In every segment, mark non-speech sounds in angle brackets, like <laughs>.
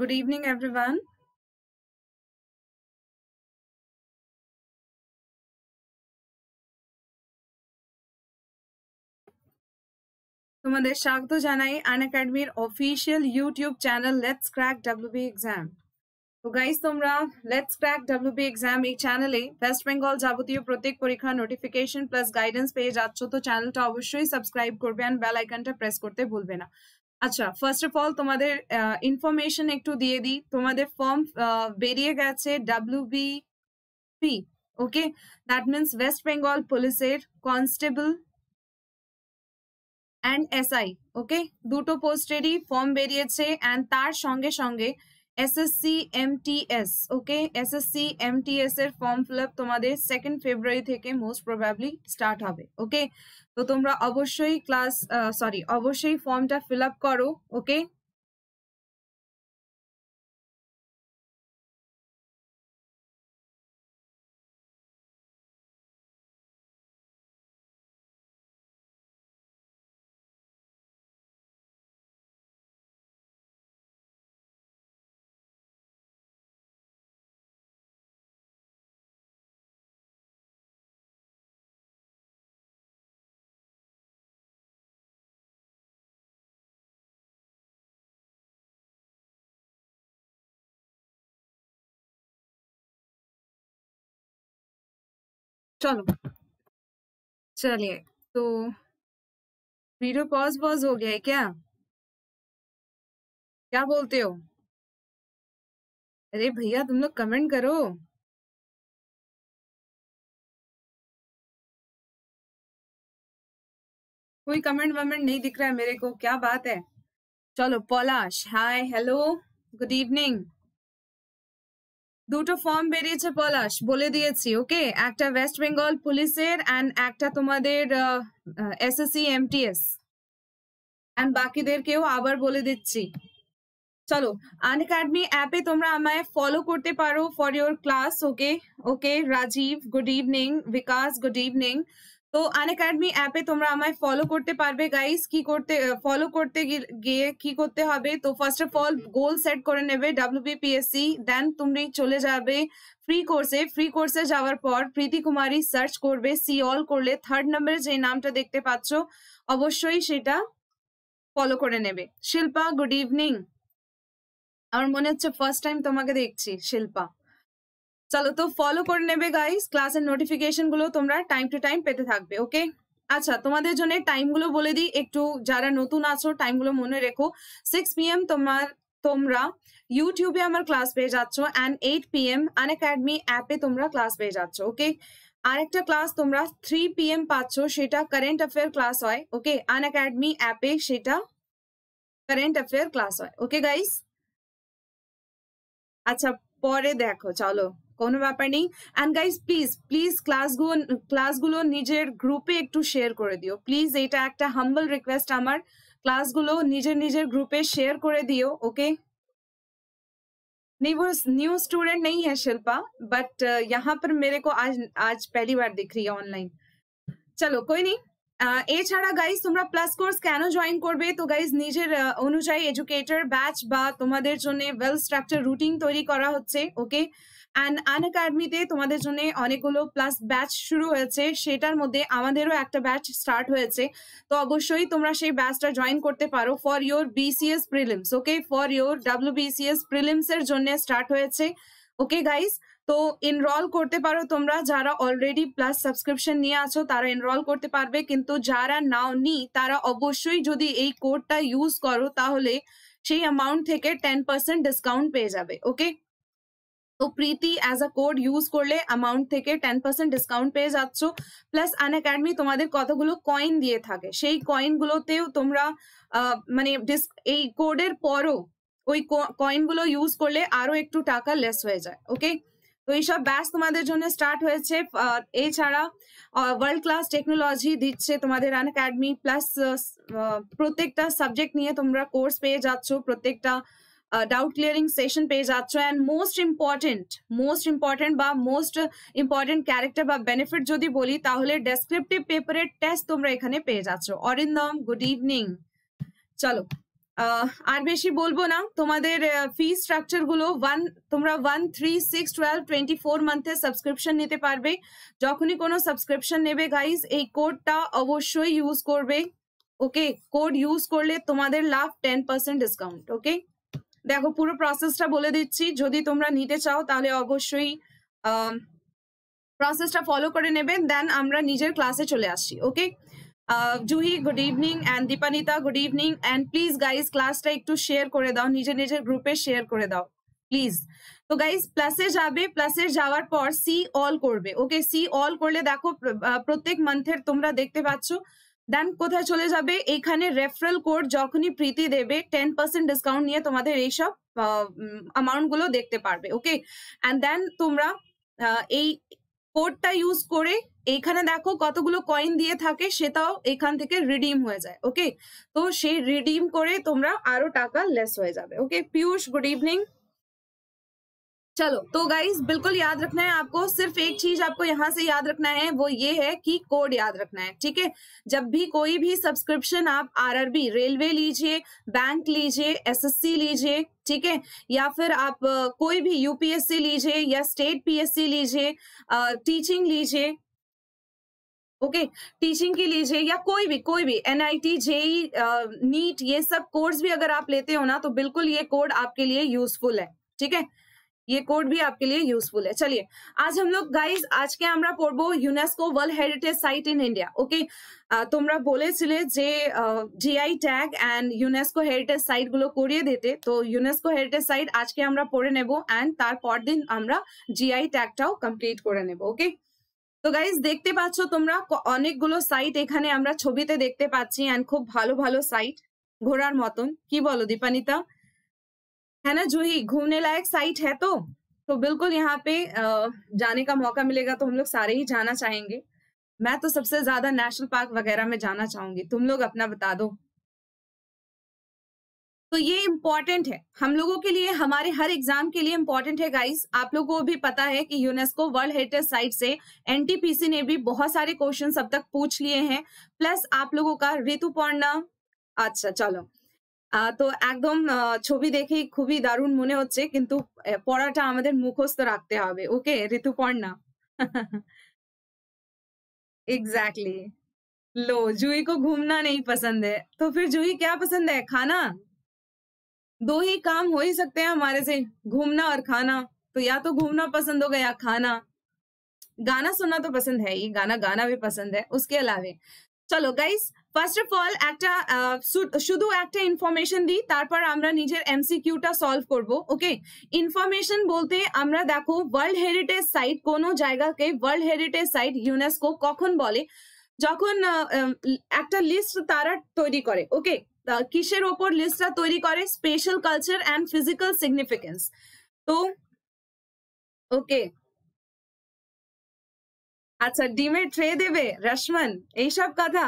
Good evening everyone তোমাদের স্বাগত জানাই আন アカ ডেমির official YouTube channel let's crack WB exam তো गाइस তোমরা লেটস ক্র্যাক ডব্লিউবি एग्जाम এই চ্যানেলে ওয়েস্ট বেঙ্গল যাবতীয় প্রত্যেক পরীক্ষা নোটিফিকেশন প্লাস গাইডেন্স পে যাচ্ছো তো চ্যানেলটা অবশ্যই সাবস্ক্রাইব করবেন বেল আইকনটা প্রেস করতে ভুলবেন না আচ্ছা ফার্স্ট অফ অল তোমাদের ইনফরমেশন একটু দিয়ে দিই তোমাদের ফর্ম বেরিয়ে গেছে W B P okay that means West Bengal পুলিশের কনস্টেবল অ্যান্ড এসআই ওকে দুটো পোস্টেরই ফর্ম বেরিয়েছে অ্যান্ড তার সঙ্গে সঙ্গে SSC MTS okay SSC MTS এর ফর্ম ফিল আপ তোমাদের সেকেন্ড ফেব্রুয়ারি থেকে মোস্ট প্রবাবলি স্টার্ট হবে ওকে তো তোমরা অবশ্যই ক্লাস সরি অবশ্যই ফর্মটা ফিল আপ করো ওকে चलो चलिए तो वीडियो पॉज पॉज हो गया है क्या क्या बोलते हो अरे भैया तुम लोग कमेंट करो कोई कमेंट वमेंट नहीं दिख रहा है मेरे को क्या बात है चलो Palash hi hello good evening দুটো ফর্ম বেরিয়েছে পলাশ বলে দিয়েছি ওকে একটা ওয়েস্ট বেঙ্গল পুলিশের অ্যান্ড একটা তোমাদের এসএসসি এমটিএস অ্যান্ড বাকিদেরকেও আবার বলে দিচ্ছি চলো আন একাডেমি অ্যাপে তোমরা আমায় ফলো করতে পারো for your class okay okay Rajib good evening Bikash good evening তো আন একাডেমি অ্যাপে তোমরা আমায় ফলো করতে পারবে গাইস কি করতে ফলো করতে গিয়ে কি করতে হবে তো first of all goal set করে নেবে ডাব্লিউবিপিএসসি দেন তুমি চলে যাবে ফ্রি কোর্সে ফ্রি কোর্সে যাওয়ার পর প্রীতি কুমারী সার্চ করবে সি অল করলে থার্ড নম্বরে যে নামটা দেখতে পাচ্ছ অবশ্যই সেটা ফলো করে নেবে শিল্পা গুড ইভিনিং আমার মনে হচ্ছে ফার্স্ট টাইম তোমাকে দেখছি শিল্পা চলো তো ফলো করে নেবে গাইস ক্লাসের নোটিফিকেশন গুলো তোমরা টাইম টু টাইম পেতে থাকবে ওকে আচ্ছা তোমাদের জন্য টাইমগুলো বলে দিই একটু যারা নতুন আছো টাইমগুলো মনে রেখো সিক্স পিএম তোমার তোমরা ইউটিউবে আমার ক্লাস পেয়ে যাচ্ছ and eight PM Unacademy অ্যাপে তোমরা ক্লাস পেয়ে যাচ্ছ ওকে আরেকটা ক্লাস তোমরা থ্রি পিএম পাচ্ছ সেটা কারেন্ট অ্যাফেয়ার ক্লাস হয় ওকে আন একাডেমি অ্যাপে সেটা কারেন্ট অ্যাফেয়ার ক্লাস হয় ওকে গাইস আচ্ছা পরে দেখো চলো কোনো ব্যাপার নেই এন্ড গাইস প্লিজ প্লিজ ক্লাসগুলো ক্লাসগুলো নিজের গ্রুপে একটু শেয়ার করে দিও প্লিজ এটা একটা হাম্বল রিকোয়েস্ট আমার ক্লাসগুলো নিজের নিজের গ্রুপে শেয়ার করে দিও ওকে নেই নিউ স্টুডেন্ট نہیں ہے शिल्पा बट यहां पर मेरे को आज आज पहली बार दिख रही है ऑनलाइन चलो कोई नहीं এছাড়া গাইস তোমরা প্লাস কোর্স কেন জয়েন করবে তো গাইস নিজের অনুযায়ী एजुকেটর ব্যাচ বা তোমাদের জন্য ওয়েল স্ট্রাকচার রুটিন তৈরি করা হচ্ছে ওকে অ্যান্ড আন একাডেমিতে তোমাদের জন্য অনেকগুলো প্লাস ব্যাচ শুরু হয়েছে সেটার মধ্যে আমাদেরও একটা ব্যাচ স্টার্ট হয়েছে তো অবশ্যই তোমরা সেই ব্যাচটা জয়েন করতে পারো for your BCS prelims okay for your W BCS prelims এর জন্য স্টার্ট হয়েছে ওকে গাইস তো এনরোল করতে পারো তোমরা যারা অলরেডি প্লাস সাবস্ক্রিপশন নিয়ে আছো তারা এনরোল করতে পারবে কিন্তু যারা নাও নি তারা অবশ্যই যদি এই কোডটা ইউজ করো তাহলে সেই অ্যামাউন্ট থেকে টেন পার্সেন্ট ডিসকাউন্ট পেয়ে যাবে ওকে তো Preeti as a code use করলে অ্যামাউন্ট থেকে টেন পার্সেন্ট ডিসকাউন্ট পেয়ে যাচ্ছ প্লাস আন একাডেমি তোমাদের কতগুলো কয়েন দিয়ে থাকে সেই কয়েনগুলোতেও তোমরা মানে এই কোডের পরও ওই কয়েনগুলো ইউজ করলে আরও একটু টাকা লেস হয়ে যায় ওকে তো এইসব ব্যাচ তোমাদের জন্য স্টার্ট হয়েছে এছাড়া ওয়ার্ল্ড ক্লাস টেকনোলজি দিচ্ছে তোমাদের আন একাডেমি প্লাস প্রত্যেকটা সাবজেক্ট নিয়ে তোমরা কোর্স পেয়ে যাচ্ছ প্রত্যেকটা আ डाउट क्लीयरिंग সেশন পেজ আছছ and most important most important বা মোস্ট ইম্পর্টেন্ট ক্যারেক্টার বা बेनिफिट যদি বলি তাহলে ডেসক্রিপটিভ পেপারে টেস্ট তোমরা এখানে পেয়ে যাচ্ছ অরিন্দম গুড ইভিনিং চলো আর বেশি বলবো না তোমাদের ফি স্ট্রাকচার গুলো 1 তোমরা 13612 24 मंथে সাবস্ক্রিপশন নিতে পারবে যখনি কোনো সাবস্ক্রিপশন নেবে গাইস এই কোডটা অবশ্যই ইউজ করবে ওকে কোড ইউজ করলে তোমাদের লাভ 10% ডিসকাউন্ট ওকে দেখো পুরো প্রসেসটা বলে দিচ্ছি যদি তোমরা নিতে চাও তাহলে অবশ্যই প্রসেসটা ফলো করে নেবে দেন আমরা নিজের ক্লাসে চলে আসি okay Juhi good evening and Dipanita good evening and please guys ক্লাসটা একটু শেয়ার করে দাও নিজের নিজের গ্রুপে শেয়ার করে দাও প্লিজ তো গাইজ প্লাসে যাবে প্লাসে যাওয়ার পর সি অল করবে ওকে সি অল করলে দেখো প্রত্যেক মান্থের তোমরা দেখতে পাচ্ছ দেন কোথায় চলে যাবে এখানে রেফারেল কোড যখনই প্রীতি দেবে টেন পার্সেন্ট ডিসকাউন্ট নিয়ে তোমাদের এইসব অ্যামাউন্ট গুলো দেখতে পারবে ওকে অ্যান্ড দেন তোমরা এই কোডটা ইউজ করে এইখানে দেখো কতগুলো কয়েন দিয়ে থাকে সেটাও এখান থেকে রিডিম হয়ে যায় ওকে তো সেই রিডিম করে তোমরা আরো টাকা লেস হয়ে যাবে ওকে পিয়ুষ গুড ইভিনিং चलो तो गाइज बिल्कुल याद रखना है आपको सिर्फ एक चीज आपको यहाँ से याद रखना है वो ये है कि कोड याद रखना है ठीक है जब भी कोई भी सब्सक्रिप्शन आप आरआरबी रेलवे लीजिए बैंक लीजिए एसएससी लीजिए ठीक है या फिर आप कोई भी यूपीएससी लीजिए या स्टेट पीएससी लीजिए टीचिंग लीजिए ओके टीचिंग की लीजिए या कोई भी कोई भी एनआईटी जेई नीट ये सब कोर्स भी अगर आप लेते हो ना तो बिल्कुल ये कोड आपके लिए यूजफुल है ठीक है ये कोड भी आपके लिए यूजफुल है चलिए आज हम लोग गाइज आज के पढ़ब UNESCO world heritage site in India okay तुम्हरा बोले जे G I tag and UNESCO heritage site गुलो करिए देते तो यूनेस्को हेरिटेज साइट आज के पढ़े नेब एंड तरह दिन जि आई टैग टाओ कमप्लीट करब तो गाइज देखते तुम्हारा सीट एखे छवि देखते एंड खूब भलो भलो सीट घोरार मतन की बोलो दीपानीता है ना जूही घूमने लायक साइट है तो तो बिल्कुल यहाँ पे जाने का मौका मिलेगा तो हम लोग सारे ही जाना चाहेंगे मैं तो सबसे ज्यादा नेशनल पार्क वगैरह में जाना चाहूंगी तुम लोग अपना बता दो तो ये इम्पॉर्टेंट है हम लोगों के लिए हमारे हर एग्जाम के लिए इम्पॉर्टेंट है गाइस आप लोगों को भी पता है कि यूनेस्को वर्ल्ड हेरिटेज साइट से एनटीपीसी ने भी बहुत सारे क्वेश्चन अब तक पूछ लिए हैं प्लस आप लोगों का ऋतुपर्णा अच्छा चलो তো একদম ছবি দেখেই খুবই দারুণ মনে হচ্ছে কিন্তু পড়াটা আমাদের মুখস্থ রাখতে হবে ওকে ঋতুপর্ণা <laughs> exactly. लो जूही को घूमना नहीं पसंद है तो फिर जुई क्या पसंद है खाना दो ही काम हो ही सकते हैं हमारे से घूमना और खाना तो या तो घूमना पसंद होगा या खाना गाना सुनना तो पसंद है ही गाना गाना भी पसंद है उसके अलावा चलो गाइस ফার্স্ট অফ অল একটা শুধু একটা ইনফরমেশন দিই তারপর আমরা নিজের এমসিকিউটা সলভ করব ওকে ইনফরমেশন বলতে আমরা দেখো ওয়ার্ল্ড হেরিটেজ সাইট কোনো জায়গাকে ওয়ার্ল্ড হেরিটেজ সাইট ইউনেস্কো কখন বলে যখন একটা লিস্ট তারা তৈরি করে ওকে কিসের ওপর লিস্টটা তৈরি করে special culture and physical significance তো ওকে আচ্ছা ডিমের ট্রে দেবে রশমান এইসব কথা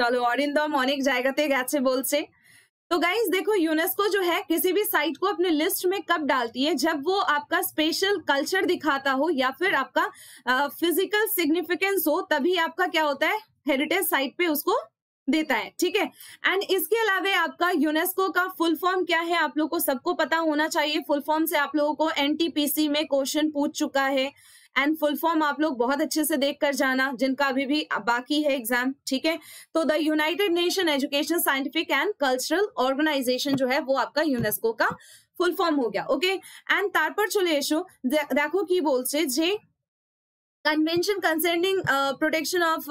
चलो अरिंदम अनेक জায়গাতে गे बोलते तो गाइज देखो यूनेस्को जो है किसी भी साइट को अपने लिस्ट में कब डालती है जब वो आपका स्पेशल कल्चर दिखाता हो या फिर आपका फिजिकल सिग्निफिकेंस हो तभी आपका क्या होता है हेरिटेज साइट पे उसको देता है ठीक है एंड इसके अलावा आपका यूनेस्को का फुल फॉर्म क्या है आप लोग को सबको पता होना चाहिए फुल फॉर्म से आप लोगों को एनटीपीसी में क्वेश्चन पूछ चुका है एंड फुल फॉर्म आप लोग बहुत अच्छे से देख कर जाना जिनका अभी भी बाकी है एग्जाम ठीक है तो the United Nation Education Scientific and Cultural Organisation जो है वो आपका यूनेस्को का फुल फॉर्म हो गया ओके एंड तार पर चले यशो देखो दे, की बोलते जे convention concerning protection of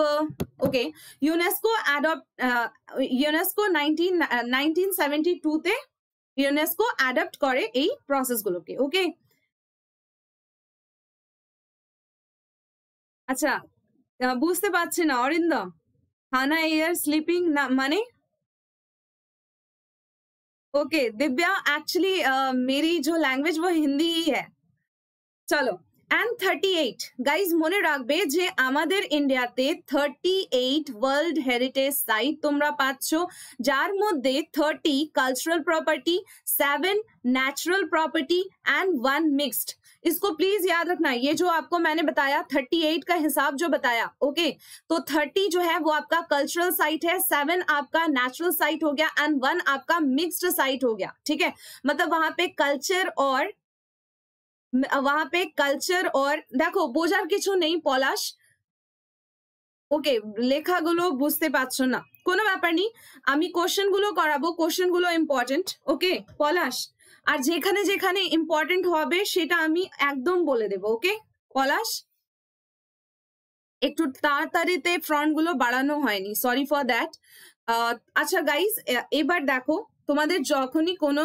okay UNESCO adopt UNESCO nineteen nineteen seventy two ते यूनेस्को एडप्ट करे ये प्रोसेस गुलो के ओके अच्छा বুঝতে পাচ্ছ না অরিন্দম انا ایئر স্লিপিং মানে ओके दिव्या एक्चुअली मेरी जो लैंग्वेज वो हिंदी ही है चलो आई एम 38 गाइस মনে রাখবে যে আমাদের ইন্ডিয়াতে 38 ওয়ার্ল্ড হেরিটেজ সাইট তোমরা পাচ্ছ যার মধ্যে 30 cultural property 7 natural property and 1 mixed इसको प्लीज याद रखना ये जो आपको मैंने बताया 38 का हिसाब जो बताया ओके तो 30 जो है वो आपका कल्चरल साइट है सेवन आपका नेचुरल साइट हो गया एंड वन आपका मिक्स्ड साइट हो गया ठीक है मतलब वहां पे कल्चर और वहां पे कल्चर और দেখো বোঝার কিছু নেই পলাশ ওকে লেখাগুলো বুঝতে পারছো না কোনো ব্যাপার নেই আমি কোশ্চেনগুলো করাবো गुलो ইম্পর্টেন্ট ওকে পলাশ আর যেখানে যেখানে ইম্পর্টেন্ট হবে সেটা আমি একদম বলে দেব ওকে পলাশ একটু তাড়াতাড়িতে ফ্রন্ট গুলো বাড়ানো হয়নি সরি ফর দ্যাট আচ্ছা গাইজ এবার দেখো তোমাদের যখনই কোনো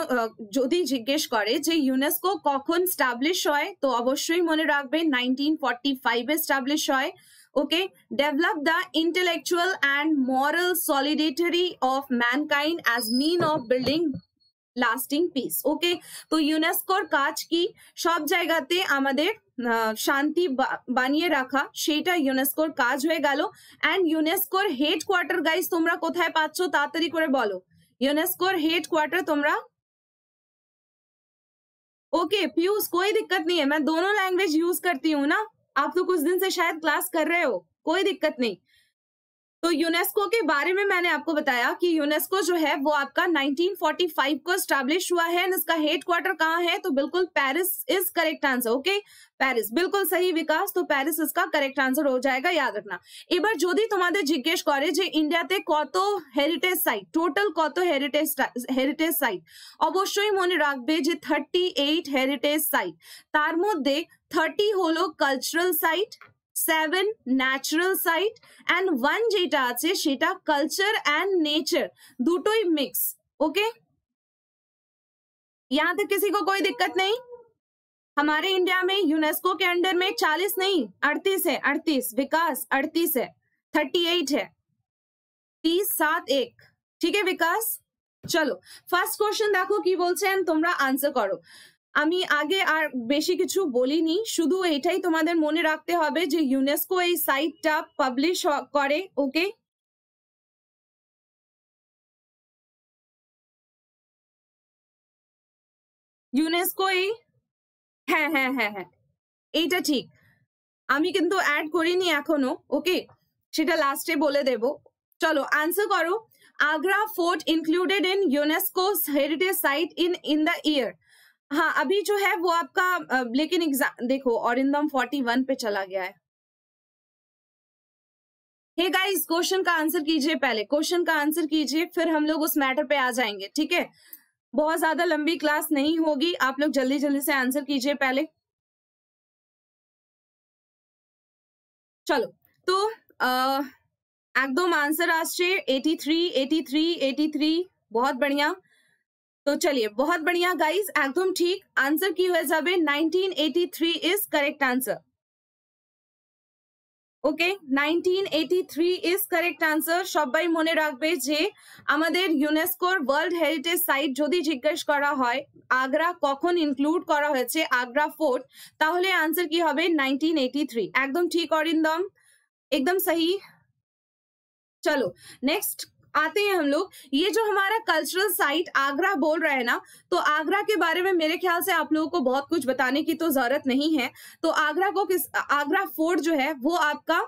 যদি জিজ্ঞেস করে যে ইউনেস্কো কখন স্টাবলিশ হয় তো অবশ্যই মনে রাখবে নাইনটিন ফর্টি ফাইভে স্টাবলিশ হয় okay develop the intellectual and moral solidarity of mankind as mean of building lasting peace okay तो यूनेस्को काच की सब जैगाते शांति बनिए रखा से क्ज हो गो एंड यूनेस्कोर हेडकोर्टर गाइज तुम्हारा कथाय पाच ताड़ी बोलो यूनेस्कोर हेडकोर्टर तुम्हारा ओके पीयूष कोई दिक्कत नहीं है मैं दोनों लैंग्वेज यूज करती हूँ ना आप तो कुछ दिन से शायद क्लास कर रहे हो कोई दिक्कत नहीं तो यूनेस्को के बारे में मैंने आपको बताया कि यूनेस्को जो है वो आपका 1945 को स्टैब्लिश हुआ है इसका हेडक्वार्टर कहाँ है तो बिल्कुल Paris is correct answer okay Paris बिल्कुल सही विकास तो पेरिस इसका करेक्ट आंसर हो जाएगा याद रखना एबर जो भी तुम्हारे जिज्ञेश कौरे जो इंडिया के कौतो हेरिटेज साइट टोटल कौतो हेरिटेज हेरिटेज साइट अवश्य ही मन रखे जो थार्टी हेरिटेज साइट तार मध्य थार्टी हलो cultural site seven natural site and one যেটা আছে সেটা কালচার অ্যান্ড নেচার দুটোই মিক্স ओके यहां तक किसी को कोई दिक्कत नहीं हमारे इंडिया में यूनेस्को के अंडर में 40 नहीं 38 है 38 विकास 38 है 38 है तीस सात एक ठीक है विकास चलो फर्स्ट क्वेश्चन देखो कि बोलते हैं तुम्हारा आंसर करो আমি আগে আর বেশি কিছু বলিনি শুধু এটাই তোমাদের মনে রাখতে হবে যে ইউনেস্কো এই সাইটটা পাবলিশ করে ওকে ইউনেস্কো এই হ্যাঁ হ্যাঁ হ্যাঁ হ্যাঁ এইটা ঠিক আমি কিন্তু অ্যাড করিনি এখনো ওকে সেটা লাস্টে বলে দেব চলো আনসার করো Agra fort included in UNESCO's heritage site in in the year हाँ अभी जो है वो आपका लेकिन एग्जाम देखो औरिंदम वन पे चला गया है हे गाइस क्वेश्चन का आंसर कीजिए पहले क्वेश्चन का आंसर कीजिए फिर हम लोग उस मैटर पे आ जाएंगे ठीक है बहुत ज्यादा लंबी क्लास नहीं होगी आप लोग जल्दी जल्दी से आंसर कीजिए पहले चलो तो एकदम आंसर आश्चर्य 83 83 83 बहुत बढ़िया তো चलिए बहुत बढ़िया गाइस एकदम ठीक आंसर की हो যাবেন 1983 is correct answer okay 1983 is correct answer সবাই মনে রাখবে যে আমাদের ইউনেস্কোর ওয়ার্ল্ড হেরিটেজ সাইট যদি জিজ্ঞাসা করা হয় আগ্রা কখন ইনক্লুড করা হয়েছে আগ্রা ফোর্ট তাহলে आंसर की হবে 1983 একদম ঠিক অরিন্দম একদম सही चलो नेक्स्ट आते हैं हम लोग ये जो हमारा कल्चरल साइट आगरा बोल रहा है ना तो आगरा के बारे में मेरे ख्याल से आप लोगों को बहुत कुछ बताने की तो जरूरत नहीं है तो आगरा को किस आगरा फोर्ट जो है वो आपका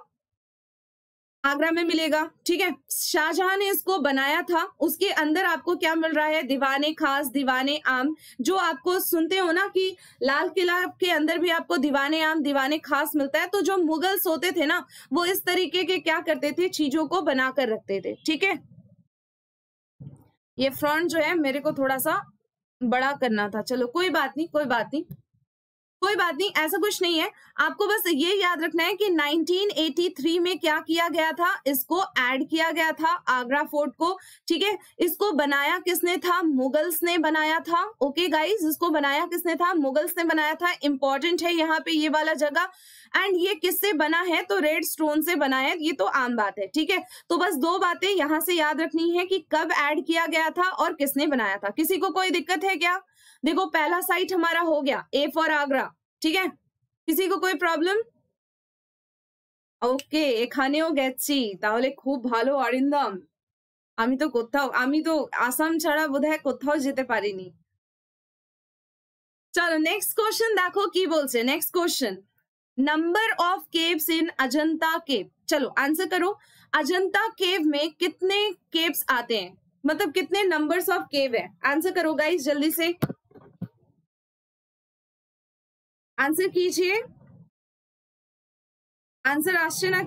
आगरा में मिलेगा ठीक है शाहजहां ने इसको बनाया था उसके अंदर आपको क्या मिल रहा है दीवाने खास दीवाने आम जो आपको सुनते हो ना कि लाल किला के अंदर भी आपको दीवाने आम दीवाने खास मिलता है तो जो मुगल्स होते थे ना वो इस तरीके के क्या करते थे चीजों को बनाकर रखते थे ठीक है ये फ्रंट जो है मेरे को थोड़ा सा बड़ा करना था चलो कोई बात नहीं कोई बात नहीं कोई बात नहीं ऐसा कुछ नहीं है आपको बस ये याद रखना है कि 1983 में क्या किया गया था इसको ऐड किया गया था आगरा फोर्ट को ठीक है इसको बनाया किसने था मुगल्स ने बनाया था ओके गाइस इसको बनाया किसने था मुगल्स ने बनाया था इंपॉर्टेंट है यहाँ पे ये वाला जगह एंड ये किससे बना है तो रेड स्टोन से बना है ये तो आम बात है ठीक है तो बस दो बातें यहां से याद रखनी है कि कब एड किया गया था और किसने बनाया था किसी को कोई दिक्कत है क्या देखो पहला साइट हमारा हो गया ए फॉर आगरा ठीक है किसी को कोई प्रॉब्लम ओके এখানেও গেছি खूब খুব ভালো অরিন্দম तो তো কোথাও আমি তো আসাম ছাড়া বোধহয় কোথাও যেতে পারিনি চলো নেক্সট কোশ্চেন দেখো কি বলছে number of caves in Ajanta cave चलो आंसर करो अजंता केव में कितने केव्स आते हैं मतलब कितने नंबर्स ऑफ केव है आंसर करो गाइस जल्दी से आंसर कीजिए आंसर আসছে না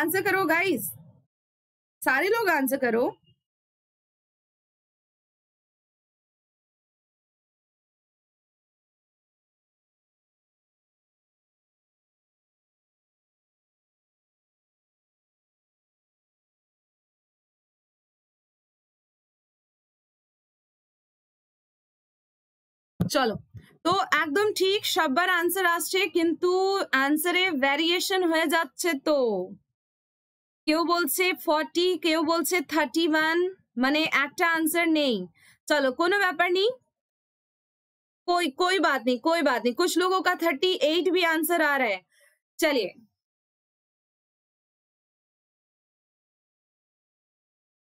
आंसर करो गाइस सारे लोग आंसर करो चलो तो एकदम ठीक सब बार आंसर आसछे किंतु आंसरे वेरिएशन हो जाच्छे तो क्यों बोलछे 40 क्यों बोलछे 31 माने एकटा आंसर नहीं चलो कोनो व्यापार नहीं कोई कोई बात नहीं कोई बात नहीं कुछ लोगों का 38 भी आंसर आ रहा है चलिए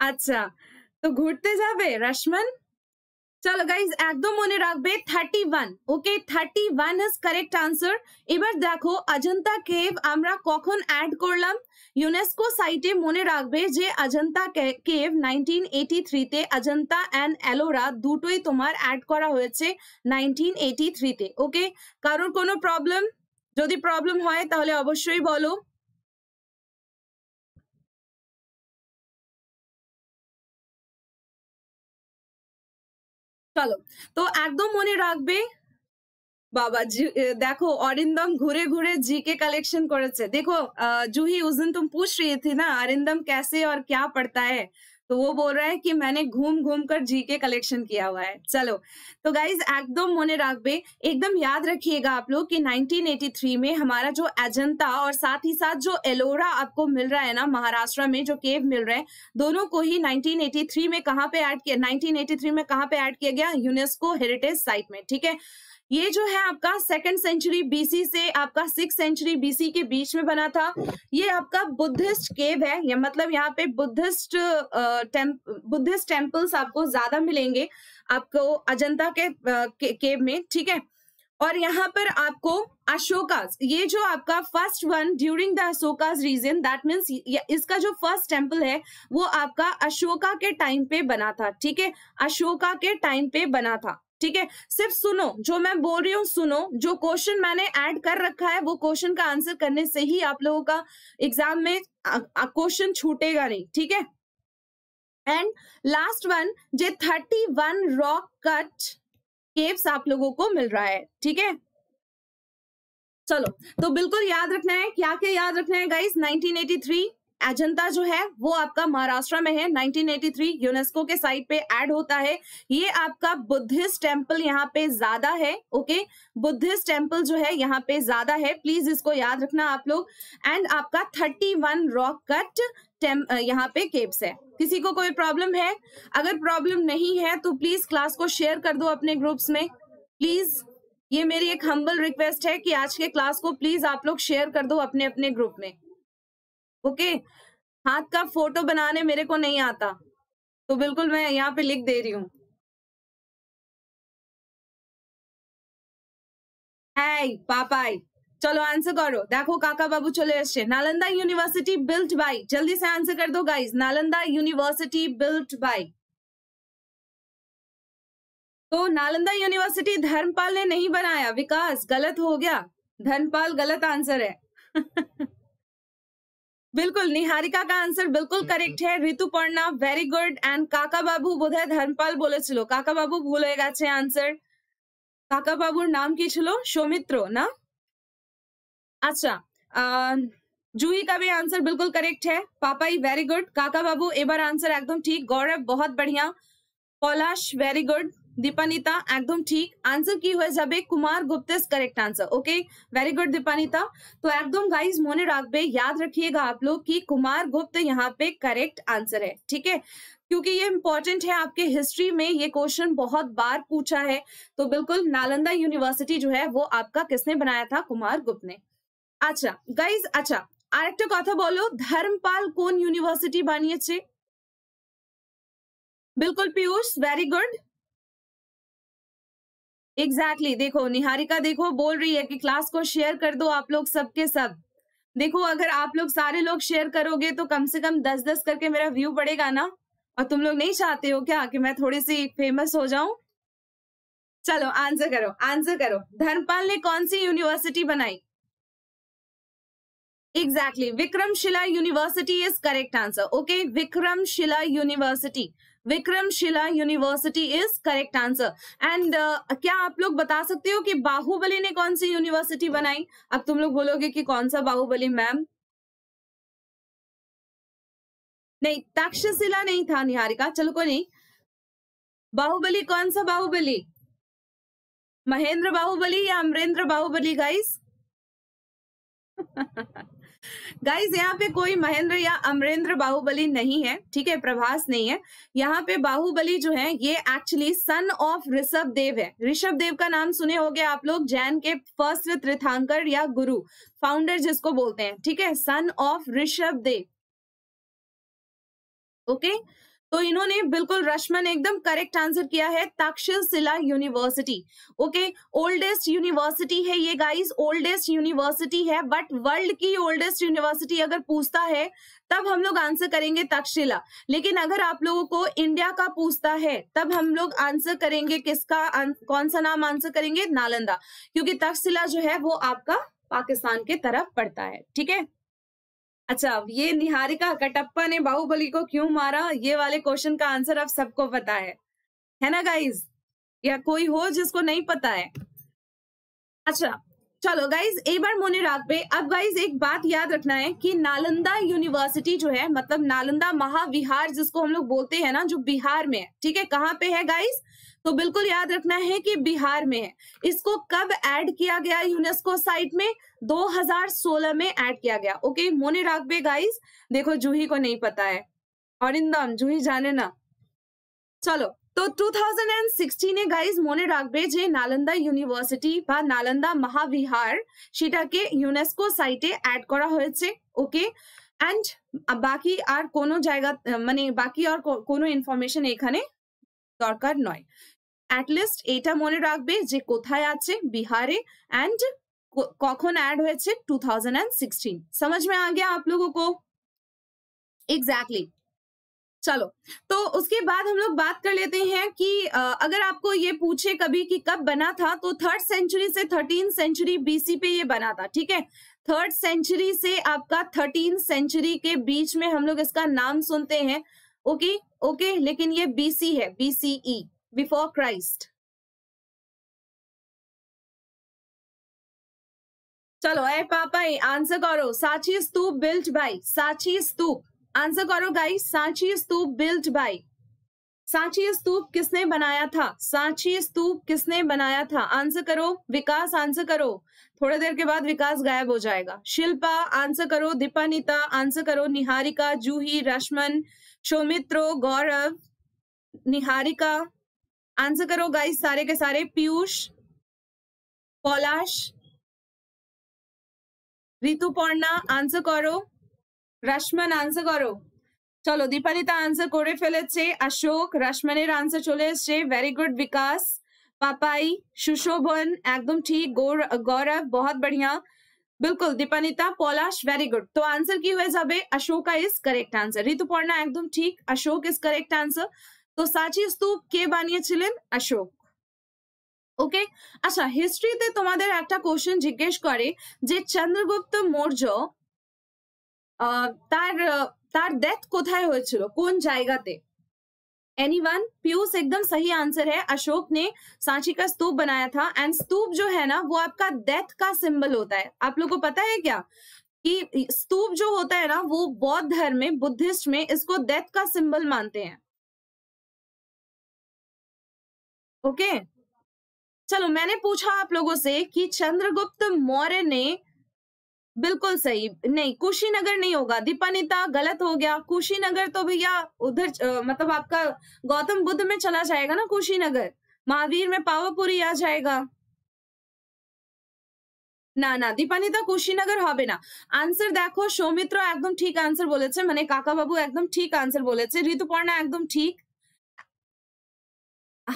अच्छा तो घूटते जाबे रश्मन চলো গাইজ একদম মনে রাখবে thirty one okay thirty one is correct answer এবার দেখো অজন্তা কেভ আমরা কখন অ্যাড করলাম ইউনেস্কো সাইটে মনে রাখবে যে অজন্তা কেভ নাইনটিন এইটি থ্রিতে অজন্তা অ্যান্ড অ্যালোরা দুটোই তোমার অ্যাড করা হয়েছে নাইনটিন এইটি থ্রিতে ওকে কারোর কোনো প্রবলেম যদি প্রবলেম হয় তাহলে অবশ্যই বলো তো একদম মনে রাখবে বাবা দেখো অরিন্দম ঘুরে ঘুরে জিকে কালেকশন করেছে দেখো জুহি উ সেদিন তুমি জিজ্ঞেস করিতে না অরিন্দম کیسے আর কি পড়তা है तो वो बोल रहा है कि मैंने घूम घूम कर जी के कलेक्शन किया हुआ है चलो तो गाइज एकदम मोने रागबे एकदम याद रखिएगा आप लोग कि 1983 में हमारा जो अजंता और साथ ही साथ जो एलोरा आपको मिल रहा है ना महाराष्ट्र में जो केव मिल रहे हैं दोनों को ही 1983 में कहाँ पे ऐड किया 1983 में कहाँ पे ऐड किया गया यूनेस्को हेरिटेज साइट में ठीक है ये जो है आपका सेकेंड सेंचुरी बीसी से आपका सिक्स सेंचुरी बीसी के बीच में बना था ये आपका बुद्धिस्ट केव है या मतलब यहाँ पे बुद्धिस्ट बुद्धिस्ट टेम्पल्स आपको ज्यादा मिलेंगे आपको अजंता के, केव में ठीक है और यहाँ पर आपको अशोका ये जो आपका first one during the Ashoka's region that means इसका जो फर्स्ट टेम्पल है वो आपका अशोका के टाइम पे बना था ठीक है अशोका के टाइम पे बना था ठीक है सिर्फ सुनो जो मैं बोल रही हूँ सुनो जो क्वेश्चन मैंने ऐड कर रखा है वो क्वेश्चन का आंसर करने से ही आप लोगों का एग्जाम में क्वेश्चन छूटेगा नहीं ठीक है एंड लास्ट वन जे thirty one rock cut caves आप लोगों को मिल रहा है ठीक है चलो तो बिल्कुल याद रखना है क्या क्या याद रखना है गाइस 1983 अजंता जो है वो आपका महाराष्ट्र में है 1983 यूनेस्को के साइट पे ऐड होता है ये आपका बुद्धिस्ट टेम्पल यहाँ पे ज्यादा है ओके बुद्धिस्ट टेम्पल जो है यहाँ पे ज्यादा है प्लीज इसको याद रखना आप लोग एंड आपका 31 रॉक कट यहाँ पे केप्स है किसी को कोई प्रॉब्लम है अगर प्रॉब्लम नहीं है तो प्लीज क्लास को शेयर कर दो अपने ग्रुप्स में प्लीज ये मेरी एक हम्बल रिक्वेस्ट है कि आज के क्लास को प्लीज आप लोग शेयर कर दो अपने अपने ग्रुप में ओके हाथ का फोटो बनाने मेरे को नहीं आता तो बिल्कुल मैं यहाँ पे लिख दे रही हूँ पापाई चलो आंसर करो देखो काका बाबू चले अच्छे नालंदा यूनिवर्सिटी बिल्ट बाई जल्दी से आंसर कर दो guys Nalanda university built by तो नालंदा यूनिवर्सिटी धर्मपाल ने नहीं बनाया विकास गलत हो गया धर्मपाल गलत आंसर है <laughs> बिल्कुल निहारिका का आंसर बिल्कुल करेक्ट है ঋতুপর্ণা ভেরি গুড এন্ড কাকা বাবু বোধহয় ধর্মপাল বলেছিল কাকা বাবু ভুল হয়ে গেছে आंसर काका বাবুর नाम की ছিল सौमित्र ना अच्छा जूही का भी आंसर बिल्कुल करेक्ट है पापा ही वेरी गुड काका बाबू एबार आंसर एकदम ठीक गौरव बहुत बढ़िया पौलाश वेरी गुड दीपानीता एकदम ठीक आंसर কি হয়ে যাবে Kumar Gupta's correct answer okay very good Dipanita तो एकदम गाइस মনে রাখবে याद रखिएगा आप लोग कि कुमार गुप्त यहाँ पे करेक्ट आंसर है ठीक है क्योंकि ये इम्पोर्टेंट है आपके हिस्ट्री में ये क्वेश्चन बहुत बार पूछा है तो बिल्कुल नालंदा यूनिवर्सिटी जो है वो आपका किसने बनाया था कुमार गुप्त ने अच्छा गाइज अच्छा और एक कथा बोलो धर्मपाल कौन यूनिवर्सिटी बनी बनिए बिल्कुल Piyush very good exactly exactly, देखो निहारिका देखो बोल रही है कि क्लास को शेयर कर दो आप लोग सबके सब देखो अगर आप लोग सारे लोग शेयर करोगे तो कम से कम दस दस करके मेरा व्यू बढ़ेगा ना और तुम लोग नहीं चाहते हो क्या कि मैं थोड़ी सी फेमस हो जाऊं चलो आंसर करो आंसर करो धर्मपाल ने कौन सी यूनिवर्सिटी बनाई exactly exactly. Vikramshila university is correct answer okay Vikramshila university Vikramshila university is correct answer and क्या आप लोग बता सकते हो कि बाहुबली ने कौन सी यूनिवर्सिटी बनाई अब तुम लोग बोलोगे कि कौन सा बाहुबली मैम नहीं तक्षशिला नहीं था निहारिका चलो कोई नहीं बाहुबली कौन सा बाहुबली महेंद्र बाहुबली या अमरेंद्र बाहुबली गाइस <laughs> गाइज यहाँ पे कोई महेंद्र या अमरेंद्र बाहुबली नहीं है ठीक है प्रभास नहीं है यहाँ पे बाहुबली जो है ये actually son of Rishabh Dev है ऋषभ देव का नाम सुने होंगे आप लोग जैन के फर्स्ट तीर्थांकर या गुरु फाउंडर जिसको बोलते हैं ठीक है son of Rishabh Dev okay okay? तो इन्होंने बिल्कुल रश्मन एकदम करेक्ट आंसर किया है Takshashila university okay oldest university है ये गाइस ओल्डेस्ट यूनिवर्सिटी है बट वर्ल्ड की ओल्डेस्ट यूनिवर्सिटी अगर पूछता है तब हम लोग आंसर करेंगे तक्षशिला लेकिन अगर आप लोगों को इंडिया का पूछता है तब हम लोग आंसर करेंगे किसका कौन सा नाम आंसर करेंगे नालंदा क्योंकि तक्षशिला जो है वो आपका पाकिस्तान के तरफ पड़ता है ठीक है अच्छा ये निहारिका कटप्पा ने बाहुबली को क्यों मारा ये वाले क्वेश्चन का आंसर आप सबको पता है है ना गाइज या कोई हो जिसको नहीं पता है अच्छा चलो गाइज एक बार मोने पे अब गाइज एक बात याद रखना है कि नालंदा यूनिवर्सिटी जो है मतलब नालंदा महाविहार जिसको हम लोग बोलते हैं ना जो बिहार में है ठीक है कहाँ पे है गाइज तो बिल्कुल याद रखना है कि बिहार में है इसको कब ऐड किया गया यूनेस्को साइट में 2016 में ऐड किया गया ओके मोने राखबे गाइस देखो जूही को नहीं पता है अरिंदम जूही जाने ना चलो तो 2016 ने गाइस मोने राखबे जे नालंदा यूनिवर्सिटी नालंदा महाविहार सीटा यूनेस्को साइटे ऐड करा ओके एंड बाकी और कोनो जायगा माने बाकी और कोनो इनफॉरमेशन एखाने দরকার নয় অ্যাটলিস্ট এটা মনে রাখবে যে কোথায় আছে বিহারে एंड কখন थाउजेंड হয়েছে 2016 समझ में आ गया आप लोगों को एग्जैक्टली exactly. चलो तो उसके बाद हम लोग बात कर लेते हैं कि अगर आपको ये पूछे कभी कि कब बना था तो थर्ड सेंचुरी से थर्टीन सेंचुरी बीसी पे ये बना था ठीक है थर्ड सेंचुरी से आपका थर्टीन सेंचुरी के बीच में हम लोग इसका नाम सुनते हैं ओके ओके लेकिन ये बीसी है बीसीई before Christ. चलो ए पापा आंसर करो साची स्तूप बिल्ट बाय साची स्तूप आंसर करो गाइस साची स्तूप बिल्ट बाय साची स्तूप किसने बनाया था साची स्तूप किसने बनाया था आंसर करो विकास आंसर करो थोड़ी देर के बाद विकास गायब हो जाएगा शिल्पा आंसर करो दीपानिता आंसर करो निहारिका जूही रश्मन शोमित्रो गौरव निहारिका आंसर करो गाइस सारे के सारे पीयूष पौलाश ऋतु পর্ণা आंसर করো রাশমান আনসার করো চলো দীপালিতা আনসার করে ফেলেছে অশোক রাশমানের आंसर चले এসছে ভেরি গুড বিকাশ पापाई सुशोभन एकदम ठीक गौर गौरव बहुत बढ़िया बिल्कुल दीपानिता पौलाश वेरी गुड तो आंसर की हुए जाबे अशोक का इज करेक्ट आंसर ऋतुपर्णा एकदम ठीक अशोक इज करेक्ट आंसर তো সাঁচি স্তূপ কে বানিয়েছিলেন অশোক ওকে আচ্ছা হিস্ট্রিতে তোমাদের একটা কোশ্চেন জিজ্ঞেস করে যে চন্দ্রগুপ্ত तार তার তার ডেথ हुए चलो कौन जाएगा ते वन पीयूष एकदम सही आंसर है अशोक ने सांची का स्तूप बनाया था एंड स्तूप जो है ना वो आपका डेथ का सिंबल होता है आप लोग को पता है क्या कि स्तूप जो होता है ना वो बौद्ध धर्म में बुद्धिस्ट में इसको डेथ का सिंबल मानते हैं ओके चलो मैंने पूछा आप लोगों से कि चंद्रगुप्त मौर्य ने बिल्कुल सही नहीं कुशीनगर नहीं होगा दीपानिता गलत हो गया कुशीनगर तो भैया उधर मतलब आपका गौतम बुद्ध में चला जाएगा ना कुशीनगर महावीर में पावापुरी आ जाएगा ना दीपानिता कुशीनगर हो হবে आंसर देखो सौमित्र एकदम ठीक आंसर बोले मैंने काका बाबू एकदम ठीक आंसर बोले ऋतुपर्णा एकदम ठीक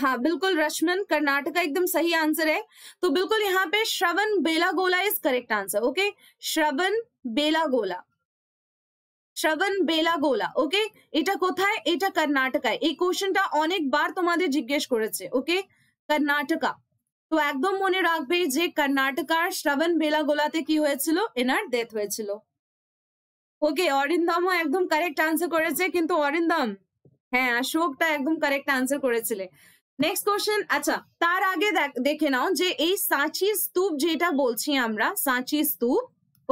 हाँ बिल्कुल रश्मन कर्नाटका एकदम सही आंसर है तो बिल्कुल यहाँ पे Shravana Belagola is correct answer okay Shravana Belagola Shravana Belagola okay एटा कोथाय एटा कर्नाटका ए क्वेश्चन टा अनेक बार तुम्हारे जिज्ञेस करेछे ओके कर्नाटका तो एकदम मने राखबे जे कर्नाटकार श्रवण बेलागोलाते की होयेछिलो इनर डेथ होयेछिलो ओके अरिंदम एकदम करेक्ट आंसर करेछे किंतु अरिंदम हाँ अशोक एकदम करेक्ट आंसर करे নেক্সট কোশ্চেন আচ্ছা তার আগে দেখে নাও যে এই সাঁচি স্তূপ যেটা বলছি আমরা সাঁচি স্তূপ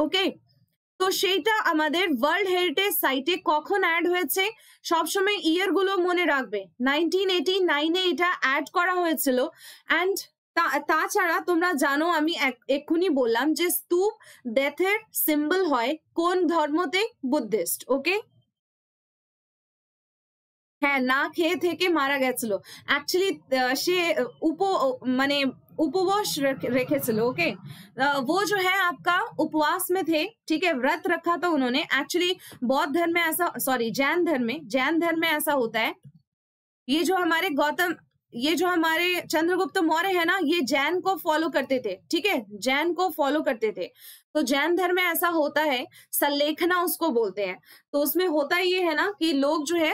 ওকে তো সেইটা আমাদের ওয়ার্ল্ড হেরিটেজ সাইটে কখন অ্যাড হয়েছে সবসময় ইয়ার গুলো মনে রাখবে নাইনটিন এইটি নাইনে এটা অ্যাড করা হয়েছিল অ্যান্ড তাছাড়া তোমরা জানো আমি এক্ষুনি বললাম যে স্তূপ ডেথের সিম্বল হয় কোন ধর্মতে বুদ্ধিস্ট ওকে হ্যাঁ না খেয়ে থেকে মারা গেছিল অ্যাকচুয়ালি সে উপ মানে उपवास रखे थे ओके वो जो है आपका उपवास में थे ठीक है व्रत रखा था उन्होंने एक्चुअली बौद्ध धर्म में ऐसा सॉरी जैन धर्म में जैन धर्म में ऐसा होता है ये जो हमारे गौतम ये जो हमारे चंद्रगुप्त मौर्य है ना ये जैन को फॉलो करते थे ठीक है जैन को फॉलो करते थे तो जैन धर्म में ऐसा होता है संलेखना उसको बोलते हैं तो उसमें होता ये है ना कि लोग जो है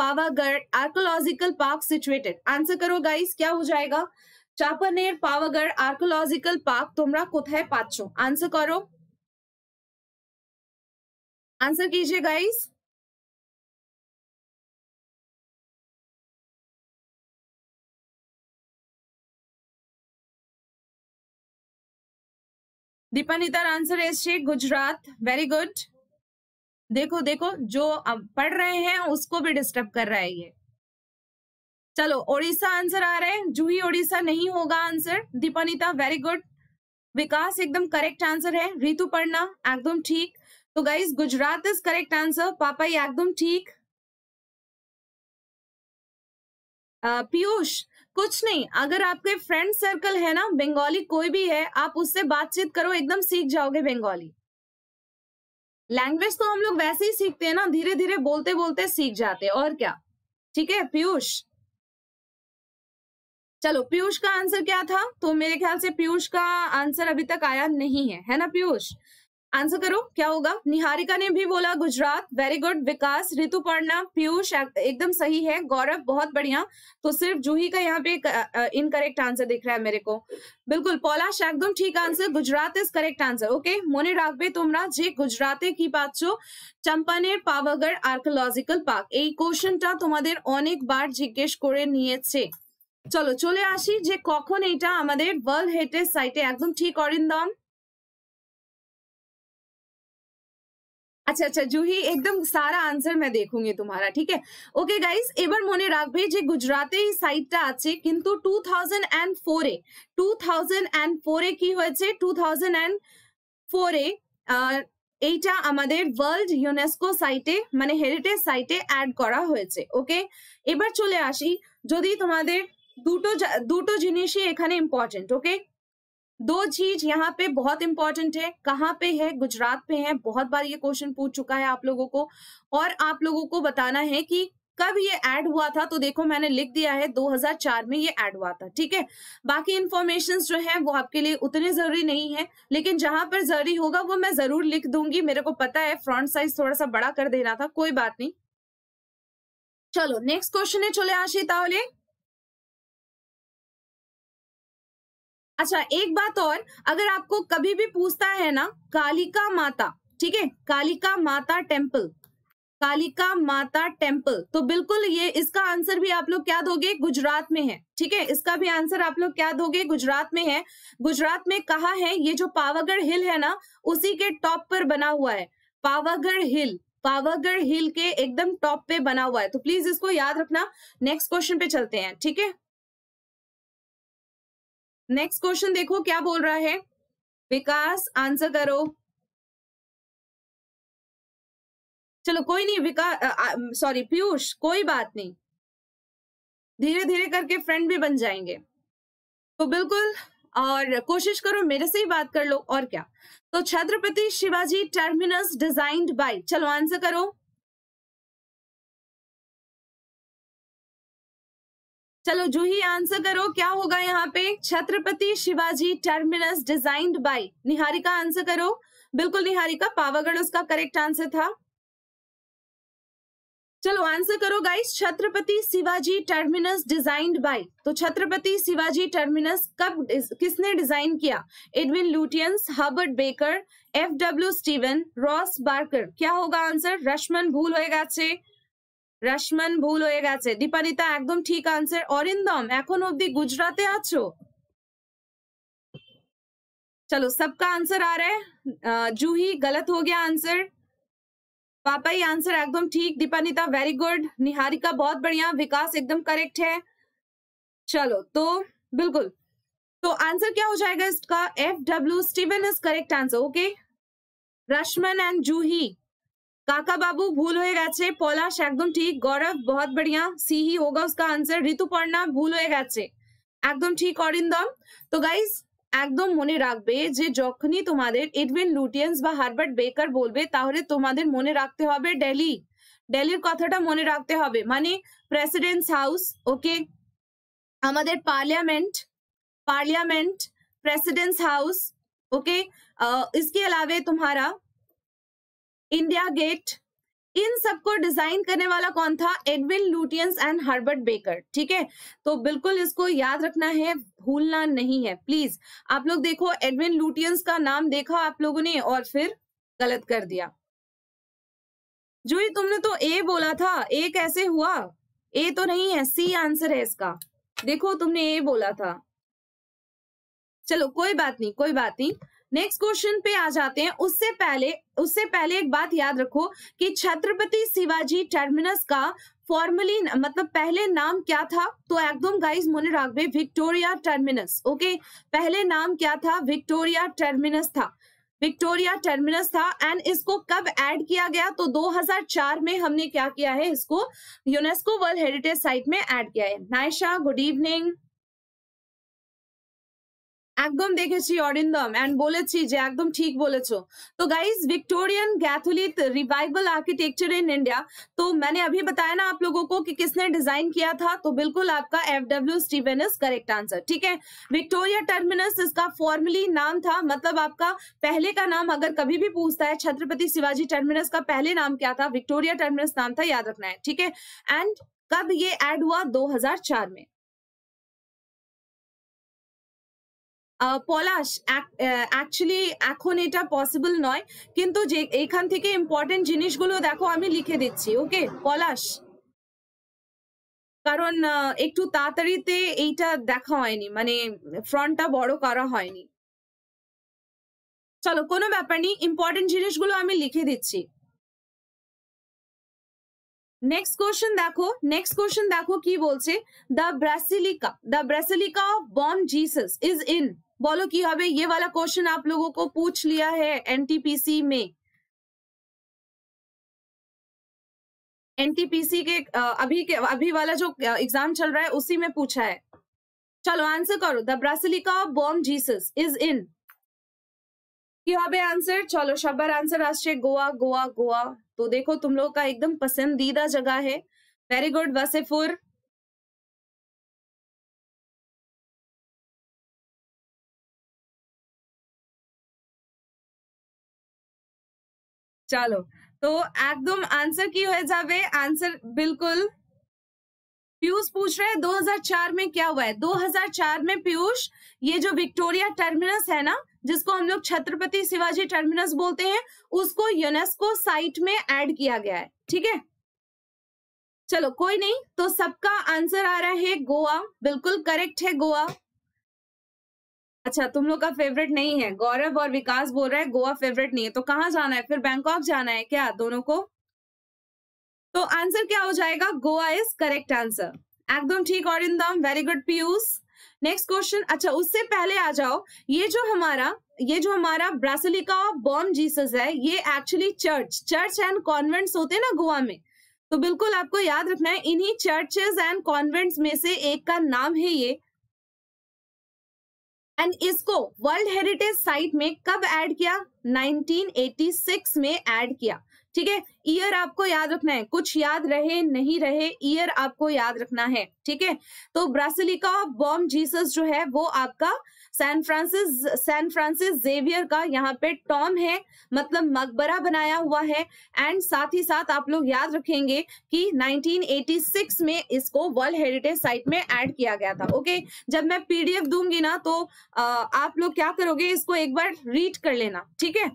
Pavagadh archaeological park situated answer करो गाइस क्या हो जाएगा चापानेर पावागढ़ आर्कोलॉजिकल पार्क तुम्हारा है पाचो आंसर करो आंसर कीजिए गाइस दीपानीतार आंसर इस गुजरात वेरी गुड देखो देखो जो पढ़ रहे हैं उसको भी डिस्टर्ब कर रहा है ये चलो ओडिशा आंसर आ रहा है जूही ओडिशा नहीं होगा answer Dipanita very good Vikas एकदम करेक्ट आंसर है रितु पढ़ना एकदम ठीक तो guys Gujarat is correct answer पापा ये एकदम ठीक पीयूष कुछ नहीं अगर आपके फ्रेंड सर्कल है ना बंगाली कोई भी है आप उससे बातचीत करो एकदम सीख जाओगे बंगाली लैंग्वेज तो हम लोग वैसे ही सीखते हैं ना धीरे धीरे बोलते बोलते सीख जाते हैं और क्या ठीक है पीयूष चलो पीयूष का आंसर क्या था तो मेरे ख्याल से पीयूष का आंसर अभी तक आया नहीं है है ना पीयूष आंसर करो क्या होगा निहारिका ने भी बोला गुजरात वेरी गुड विकास ऋतुपर्णा पीयूष एकदम सही है गौरव बहुत बढ़िया तो सिर्फ जूही का यहाँ पे इनकरेक्ट आंसर दिख रहा है मेरे को बिल्कुल पौलाश एकदम ठीक answer Gujarat is correct answer okay মনে राघबे तुमरा जे गुजराते की बात छो चंपानेर पावागढ़ आर्कोलॉजिकल पार्क ये क्वेश्चन टा तुम्हारे अनेक बार जिज्ञेस कर चलो चले কখন कखन আমাদের ওয়ার্ল্ড হেরিটেজ সাইটে একদম ঠিক অরিন্দম আচ্ছা আচ্ছা জুহি একদম সারা আনসার মে দেখুঙ্গি তোমারা ঠিক আছে ওকে গাইস এবার মনে রাখবে যে গুজরাতে এই সাইটটা আছে কিন্তু টু থাউজেন্ড অ্যান্ড ফোরে টু থাউজেন্ড অ্যান্ড ফোরে কি হয়েছে টু থাউজেন্ড অ্যান্ড ফোরে এইটা আমাদের ওয়ার্ল্ড ইউনেস্কো সাইটে মানে হেরিটেজ সাইটে অ্যাড করা হয়েছে ওকে এবার চলে আসি যদি তোমাদের দুটো দুটো জিনিসই এখানে ইম্পর্টেন্ট ওকে दो चीज यहाँ पे बहुत इंपॉर्टेंट है कहाँ पे है गुजरात पे है बहुत बार ये क्वेश्चन पूछ चुका है आप लोगों को और आप लोगों को बताना है कि कब ये ऐड हुआ था तो देखो मैंने लिख दिया है 2004 में ये ऐड हुआ था ठीक है बाकी इंफॉर्मेशन जो है वो आपके लिए उतने जरूरी नहीं है लेकिन जहां पर जरूरी होगा वो मैं जरूर लिख दूंगी मेरे को पता है फ्रंट साइज थोड़ा सा बड़ा कर देना था कोई बात नहीं चलो नेक्स्ट क्वेश्चन है चले आशी तावले अच्छा एक बात और अगर आपको कभी भी पूछता है ना कालिका माता ठीक है कालिका माता टेम्पल कालिका माता टेम्पल तो बिल्कुल ये इसका आंसर भी आप लोग क्या दोगे गुजरात में है ठीक है इसका भी आंसर आप लोग क्या दोगे गुजरात में है गुजरात में कहा है ये जो पावागढ़ हिल है ना उसी के टॉप पर बना हुआ है पावागढ़ हिल पावागढ़ हिल के एकदम टॉप पे बना हुआ है तो प्लीज इसको याद रखना नेक्स्ट क्वेश्चन पे चलते हैं ठीक है नेक्स्ट क्वेश्चन देखो क्या बोल रहा है विकास आंसर करो चलो कोई नहीं विकास सॉरी पीयूष कोई बात नहीं धीरे धीरे करके फ्रेंड भी बन जाएंगे तो बिल्कुल और कोशिश करो मेरे से ही बात कर लो और क्या तो Chhatrapati Shivaji terminus designed by चलो आंसर करो चलो जो ही आंसर करो क्या होगा यहाँ पे Chhatrapati Shivaji terminus designed by Niharika answer करो बिल्कुल निहारिका पावागढ़ उसका करेक्ट आंसर था चलो आंसर करो guys Chhatrapati Shivaji terminus designed by तो छत्रपति शिवाजी टर्मिनस कब किसने डिजाइन किया Edwin Lutyens Herbert Baker F W Steven Ross Barker क्या होगा आंसर रश्मन भूल होएगा से रश्मन ভুল হয়ে গেছে দীপানিতা একদম ঠিক आंसर অরিন্দম এখন অবধি গুজরাতে আছো चलो सबका आंसर आ रहा है जूही गलत हो गया आंसर पापा ही आंसर एकदम ठीक दीपानिता वेरी गुड निहारिका बहुत बढ़िया विकास एकदम करेक्ट है चलो तो बिल्कुल तो आंसर क्या हो जाएगा इसका F W Steven is correct answer okay Rashman and Juhi काका बाबू भूल हो गए पलाश एकदम ठीक गौरव बहुत बढ़िया सी ही होगा उसका आंसर ऋतुपर्णा भूल हो गए एकदम ठीक अरिंदम तो गाइज एकदम मन रखे जखनी तुम्हारे एडविन लुटियंस हार्बार्ट बेकार बोलते तुम्हारे मन रखते डेलि कथा मन रखते मानी president house okay parliament parliament president house okay इसके अलावे तुम्हारा इंडिया गेट इन सबको डिजाइन करने वाला कौन था Edwin Lutyens and Herbert Baker ठीक है तो बिल्कुल इसको याद रखना है भूलना नहीं है प्लीज आप लोग देखो एडविन लुटियंस का नाम देखा आप लोगों ने और फिर गलत कर दिया जूही तुमने तो ए बोला था ए कैसे हुआ ए तो नहीं है सी आंसर है इसका देखो तुमने ए बोला था चलो कोई बात नहीं कोई बात नहीं नेक्स्ट क्वेश्चन पे आ जाते हैं उससे पहले उससे पहले एक बात याद रखो कि छत्रपति शिवाजी टर्मिनस का फॉर्मली मतलब पहले नाम क्या था तो एकदम गाइस मोने राखबे विक्टोरिया टर्मिनस ओके पहले नाम क्या था विक्टोरिया टर्मिनस था विक्टोरिया टर्मिनस था एंड इसको कब ऐड किया गया तो 2004 में हमने क्या किया है इसको यूनेस्को वर्ल्ड हेरिटेज साइट में ऐड किया है नायशा गुड इवनिंग একদম দেখেছি অরিন্দম অ্যান্ড বলেছি যে একদম ঠিক বলেছো तो guys Victorian catholic revival architecture in India तो मैंने अभी बताया ना आप लोगों को कि किसने डिजाइन किया था तो बिल्कुल आपका F W Steven is correct answer ठीक है विक्टोरिया टर्मिनस इसका फॉर्मली नाम था मतलब आपका पहले का नाम अगर कभी भी पूछता है छत्रपति शिवाजी टर्मिनस का पहले नाम क्या था विक्टोरिया टर्मिनस नाम था याद रखना है ठीक है एंड कब ये एड हुआ 2004 में পলাশ অ্যাকচুয়ালি এখন এটা পসিবল নয় কিন্তু যে এইখান থেকে ইম্পর্টেন্ট জিনিসগুলো দেখো আমি লিখে দিচ্ছি ওকে পলাশ কারণ একটু তাড়াতাড়িতে এইটা দেখা হয়নি মানে ফ্রন্টটা বড় করা হয়নি চলো কোনো ব্যাপার নেই ইম্পর্টেন্ট জিনিসগুলো আমি লিখে দিচ্ছি নেক্সট কোশ্চেন দেখো নেক্সট কোশ্চেন দেখো কি বলছে the basilica the basilica of Bom Jesus is in बोलो कि हमें ये वाला क्वेश्चन आप लोगों को पूछ लिया है एनटीपीसी में एनटीपीसी के अभी के अभी वाला जो एग्जाम चल रहा है उसी में पूछा है चलो आंसर करो the basilica Bom Jesus is in की आंसर चलो शब्बर आंसर राष्ट्रीय गोवा गोवा गोवा तो देखो तुम लोगों का एकदम पसंदीदा जगह है वेरी गुड वसेफुर चलो तो एकदम आंसर की हो जाए आंसर बिल्कुल पीयूष पूछ रहे हैं 2004 में क्या हुआ है 2004 में पीयूष ये जो विक्टोरिया टर्मिनस है ना जिसको हम लोग छत्रपति शिवाजी टर्मिनस बोलते हैं उसको यूनेस्को साइट में ऐड किया गया है ठीक है चलो कोई नहीं तो सबका आंसर आ रहा है गोवा बिल्कुल करेक्ट है गोवा अच्छा तुम लोग का फेवरेट नहीं है गौरव और विकास बोल रहा है गोवा फेवरेट नहीं है तो कहाँ जाना है फिर बैंकॉक जाना है क्या दोनों को तो आंसर क्या हो जाएगा गोवा इज करेक्ट आंसर एकदम ठीक और इंदम very good Piyush next question अच्छा उससे पहले आ जाओ ये जो हमारा ये जो हमारा ब्रासिलिका बॉम जीसस है ये actually church church and convents होते हैं ना गोवा में तो बिल्कुल आपको याद रखना है इन्हीं चर्चेस एंड कॉन्वेंट्स में से एक का नाम है ये एंड इसको वर्ल्ड हेरिटेज साइट में कब ऐड किया 1986 में ऐड किया ठीक है ईयर आपको याद रखना है कुछ याद रहे नहीं रहे ईयर आपको याद रखना है ठीक है तो ब्रासिलिका ऑफ बॉम जीसस जो है वो आपका San Francis San Francis Xavier का यहाँ पे टॉम है मतलब मकबरा बनाया हुआ है एंड साथ ही साथ आप लोग याद रखेंगे कि 1986 में इसको वर्ल्ड हेरिटेज साइट में ऐड किया गया था ओके जब मैं पीडीएफ दूंगी ना तो आ, आप लोग क्या करोगे इसको एक बार रीड कर लेना ठीक है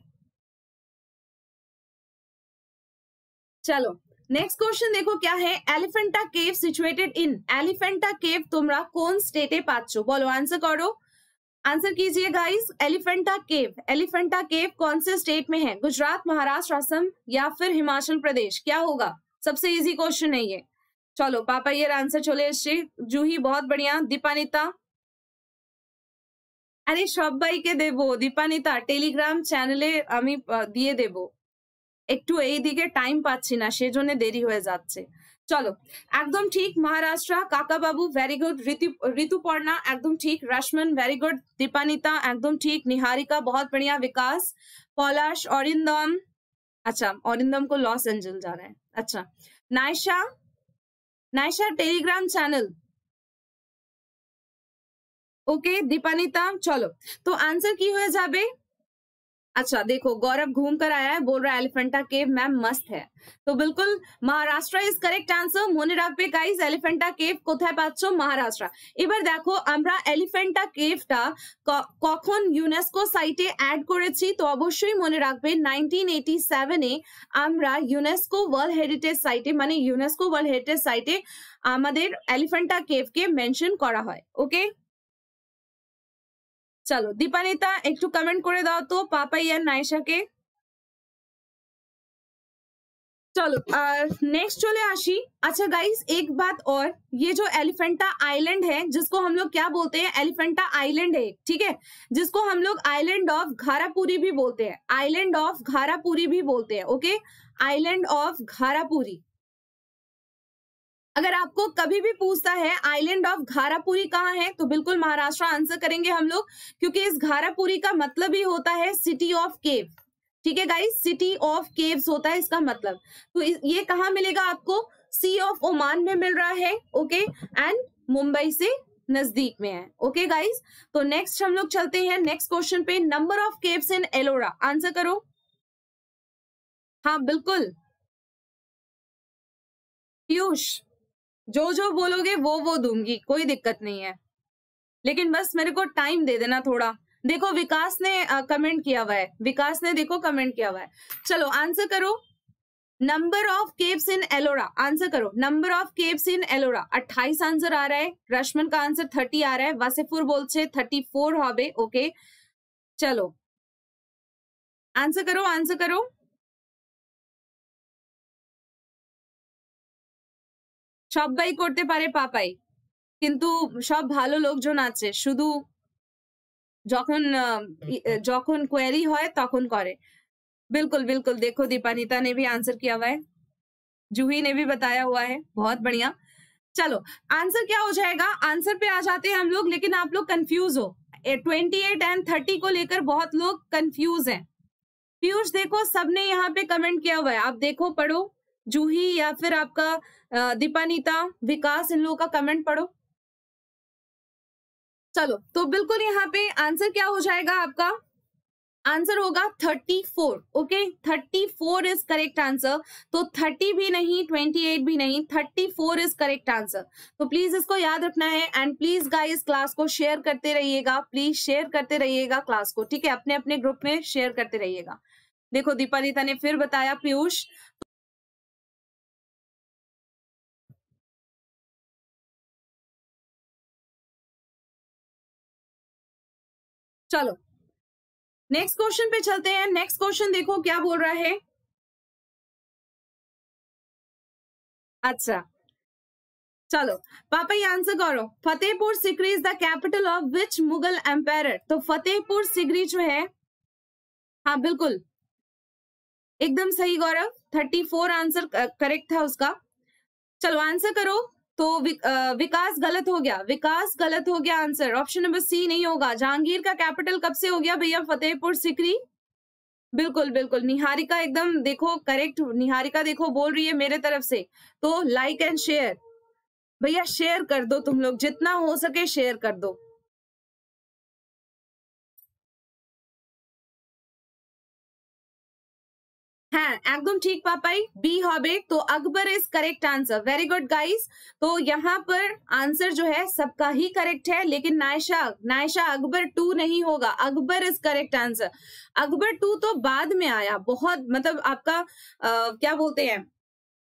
चलो नेक्स्ट क्वेश्चन देखो क्या है Elephanta cave situated in Elephanta cave तुम्हारा कौन स्टेटे पाचो बोलो आंसर करो आंसर कीजिए guys Elephanta cave Elephanta cave कौन से स्टेट में है गुजरात महाराष्ट्र असम या फिर हिमाचल प्रदेश क्या होगा सबसे इजी क्वेश्चन है ये चलो पापा ये आंसर चले श्री जूही बहुत बढ़िया दीपानिता अरे सब भाई के देवो दीपानिता टेलीग्राम দিয়ে दिए देव एक टाइम तो पासीना से না সেজন্য দেরি হয়ে চলো একদম ঠিক মহারাষ্ট্র কাকা বাবু ভেরি গুড ঋতু ঋতুপর্णा একদম ঠিক রশ্মন ভেরি গুড দীপানিতা একদম ঠিক निहारिका बहुत बढ़िया विकास पौलाश औरिंदम अच्छा औरिंदम को लॉस एंजल जा रहा है अच्छा Naisha Naisha Telegram channel okay Dipanita চলো তো আনসার কি হয়ে যাবে अच्छा देखो गौरव घूम कर आया है बोल रहा है एलिफेंटा केव मैम मस्त है तो बिल्कुल महाराष्ट्र इज करेक्ट आंसर মনে রাখবেন गाइस एलिफेंटा केव কোথায় पाचছো মহারাষ্ট্র এবারে দেখো আমরা এলিফ্যান্টা কেভটা কোন ইউনেস্কো সাইটে অ্যাড করেছে তো অবশ্যই মনে রাখবেন 1987 এ আমরা ইউনেস্কো ওয়ার্ল্ড হেরিটেজ সাইটে মানে ইউনেস্কো ওয়ার্ল্ড হেরিটেজ সাইটে আমাদের এলিফ্যান্টা কেভ কে মেনশন করা হয় ओके চলো দীপানিতা একটু কমেন্ট করে দাও তো পাপাই আর নাইশাকে चलो नेक्स्ट तो, चले आशी अच्छा गाइस एक बात और ये जो एलिफेंटा आइलैंड है जिसको हम लोग क्या बोलते हैं एलिफेंटा आइलैंड है ठीक है जिसको हम लोग आइलैंड ऑफ घारापुरी भी बोलते हैं आइलैंड ऑफ घारापुरी भी बोलते हैं ओके आइलैंड ऑफ घारापुरी अगर आपको कभी भी पूछता है आइलैंड ऑफ घारापुरी कहाँ है तो बिल्कुल महाराष्ट्र आंसर करेंगे हम लोग क्योंकि इस घारापुरी का मतलब ही होता है सिटी ऑफ केव ठीक है गाइस सिटी ऑफ केव्स होता है इसका मतलब तो ये कहाँ मिलेगा आपको सी ऑफ ओमान में मिल रहा है ओके एंड मुंबई से नजदीक में है ओके गाइस तो नेक्स्ट हम लोग चलते हैं नेक्स्ट क्वेश्चन पे number of caves in Ellora answer करो हाँ बिल्कुल पीयूष जो जो बोलोगे वो वो दूंगी कोई दिक्कत नहीं है लेकिन बस मेरे को टाइम दे देना थोड़ा देखो विकास ने कमेंट किया हुआ है विकास ने देखो कमेंट किया हुआ है चलो आंसर करो number of caves in Ellora answer करो number of caves in Ellora 28 answer आ रहा है रश्मन का आंसर 30 आ रहा है वासेफुर थर्टी फोर होबे ओके चलो आंसर करो आंसर करो সবাই করতে পারে পাপাই কিন্তু সব ভালো লোকজন আছে শুধু যখন যখন क्वेरी হয় তখন করে बिल्कुल बिल्कुल देखो दीपानीता ने भी आंसर किया हुआ है जूही ने भी बताया हुआ है बहुत बढ़िया चलो आंसर क्या हो जाएगा आंसर पे आ जाते हैं हम लोग लेकिन आप लोग कंफ्यूज हो ट्वेंटी एट एंड थर्टी को लेकर बहुत लोग कंफ्यूज हैं पीयूष देखो सबने यहाँ पे कमेंट किया हुआ है आप देखो पढ़ो जूही या फिर आपका दीपानीता विकास इन लोगों का कमेंट पढ़ो चलो तो बिल्कुल यहाँ पे आंसर क्या हो जाएगा आपका आंसर होगा four okay four is correct answer तो थर्टी भी नहीं ट्वेंटी एट भी नहीं thirty four is correct answer तो प्लीज इसको याद रखना है एंड प्लीज गाइस क्लास को शेयर करते रहिएगा प्लीज शेयर करते रहिएगा क्लास को ठीक है अपने अपने ग्रुप में शेयर करते रहिएगा देखो दीपानीता ने फिर बताया पीयूष चलो नेक्स्ट क्वेश्चन पे चलते हैं नेक्स्ट क्वेश्चन देखो क्या बोल रहा है अच्छा चलो पापा ये आंसर करो Fatehpur Sikri is the capital of which Mughal empire तो फतेहपुर सिकरी जो है हाँ बिल्कुल एकदम सही Gaurav thirty four answer correct था उसका चलो आंसर करो तो विकास गलत हो गया विकास गलत हो गया आंसर ऑप्शन नंबर सी नहीं होगा जहांगीर का कैपिटल कब से हो गया भैया फतेहपुर सिकरी बिल्कुल बिल्कुल निहारिका एकदम देखो करेक्ट निहारिका देखो बोल रही है मेरे तरफ से तो लाइक एंड शेयर भैया शेयर कर दो तुम लोग जितना हो सके शेयर कर दो হ্যাঁ একদম ঠিক পাপাই बी হবে तो Akbar is correct answer very good guys तो यहाँ पर आंसर जो है सबका ही करेक्ट है लेकिन नायशा नायशा अकबर टू नहीं होगा Akbar is correct answer Akbar two तो बाद में आया बहुत मतलब आपका आ, क्या बोलते हैं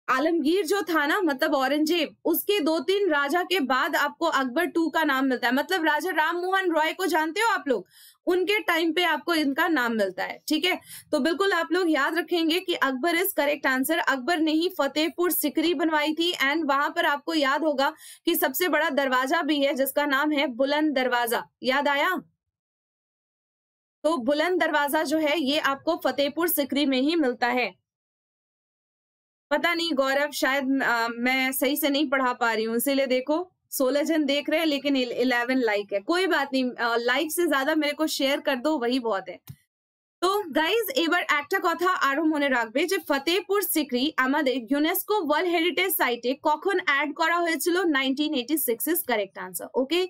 आलमगीर जो था ना मतलब औरंगजेब उसके दो तीन राजा के बाद आपको अकबर टू का नाम मिलता है मतलब राजा राम मोहन रॉय को जानते हो आप लोग उनके टाइम पे आपको इनका नाम मिलता है ठीक है तो बिल्कुल आप लोग याद रखेंगे कि Akbar is correct answer Akbar ने ही फतेहपुर सिकरी बनवाई थी एंड वहां पर आपको याद होगा कि सबसे बड़ा दरवाजा भी है जिसका नाम है बुलंद दरवाजा याद आया तो बुलंद दरवाजा जो है ये आपको फतेहपुर सिकरी में ही मिलता है पता नहीं गौरव शायद आ, मैं सही से नहीं पढ़ा पा रही हूँ इसीलिए देखो सोलह जन देख रहे हैं लेकिन इलेवन लाइक है कोई बात नहीं लाइक से ज्यादा मेरे को शेयर कर दो वही बहुत है तो गाइज এবার একটা कथा আরো मन रखे যে फतेहपुर सिकरी আমাদের ইউনেস্কো ওয়ার্ল্ড হেরিটেজ সাইটে কখন অ্যাড করা হয়েছিল 1986 ইজ करेक्ट आंसर ओके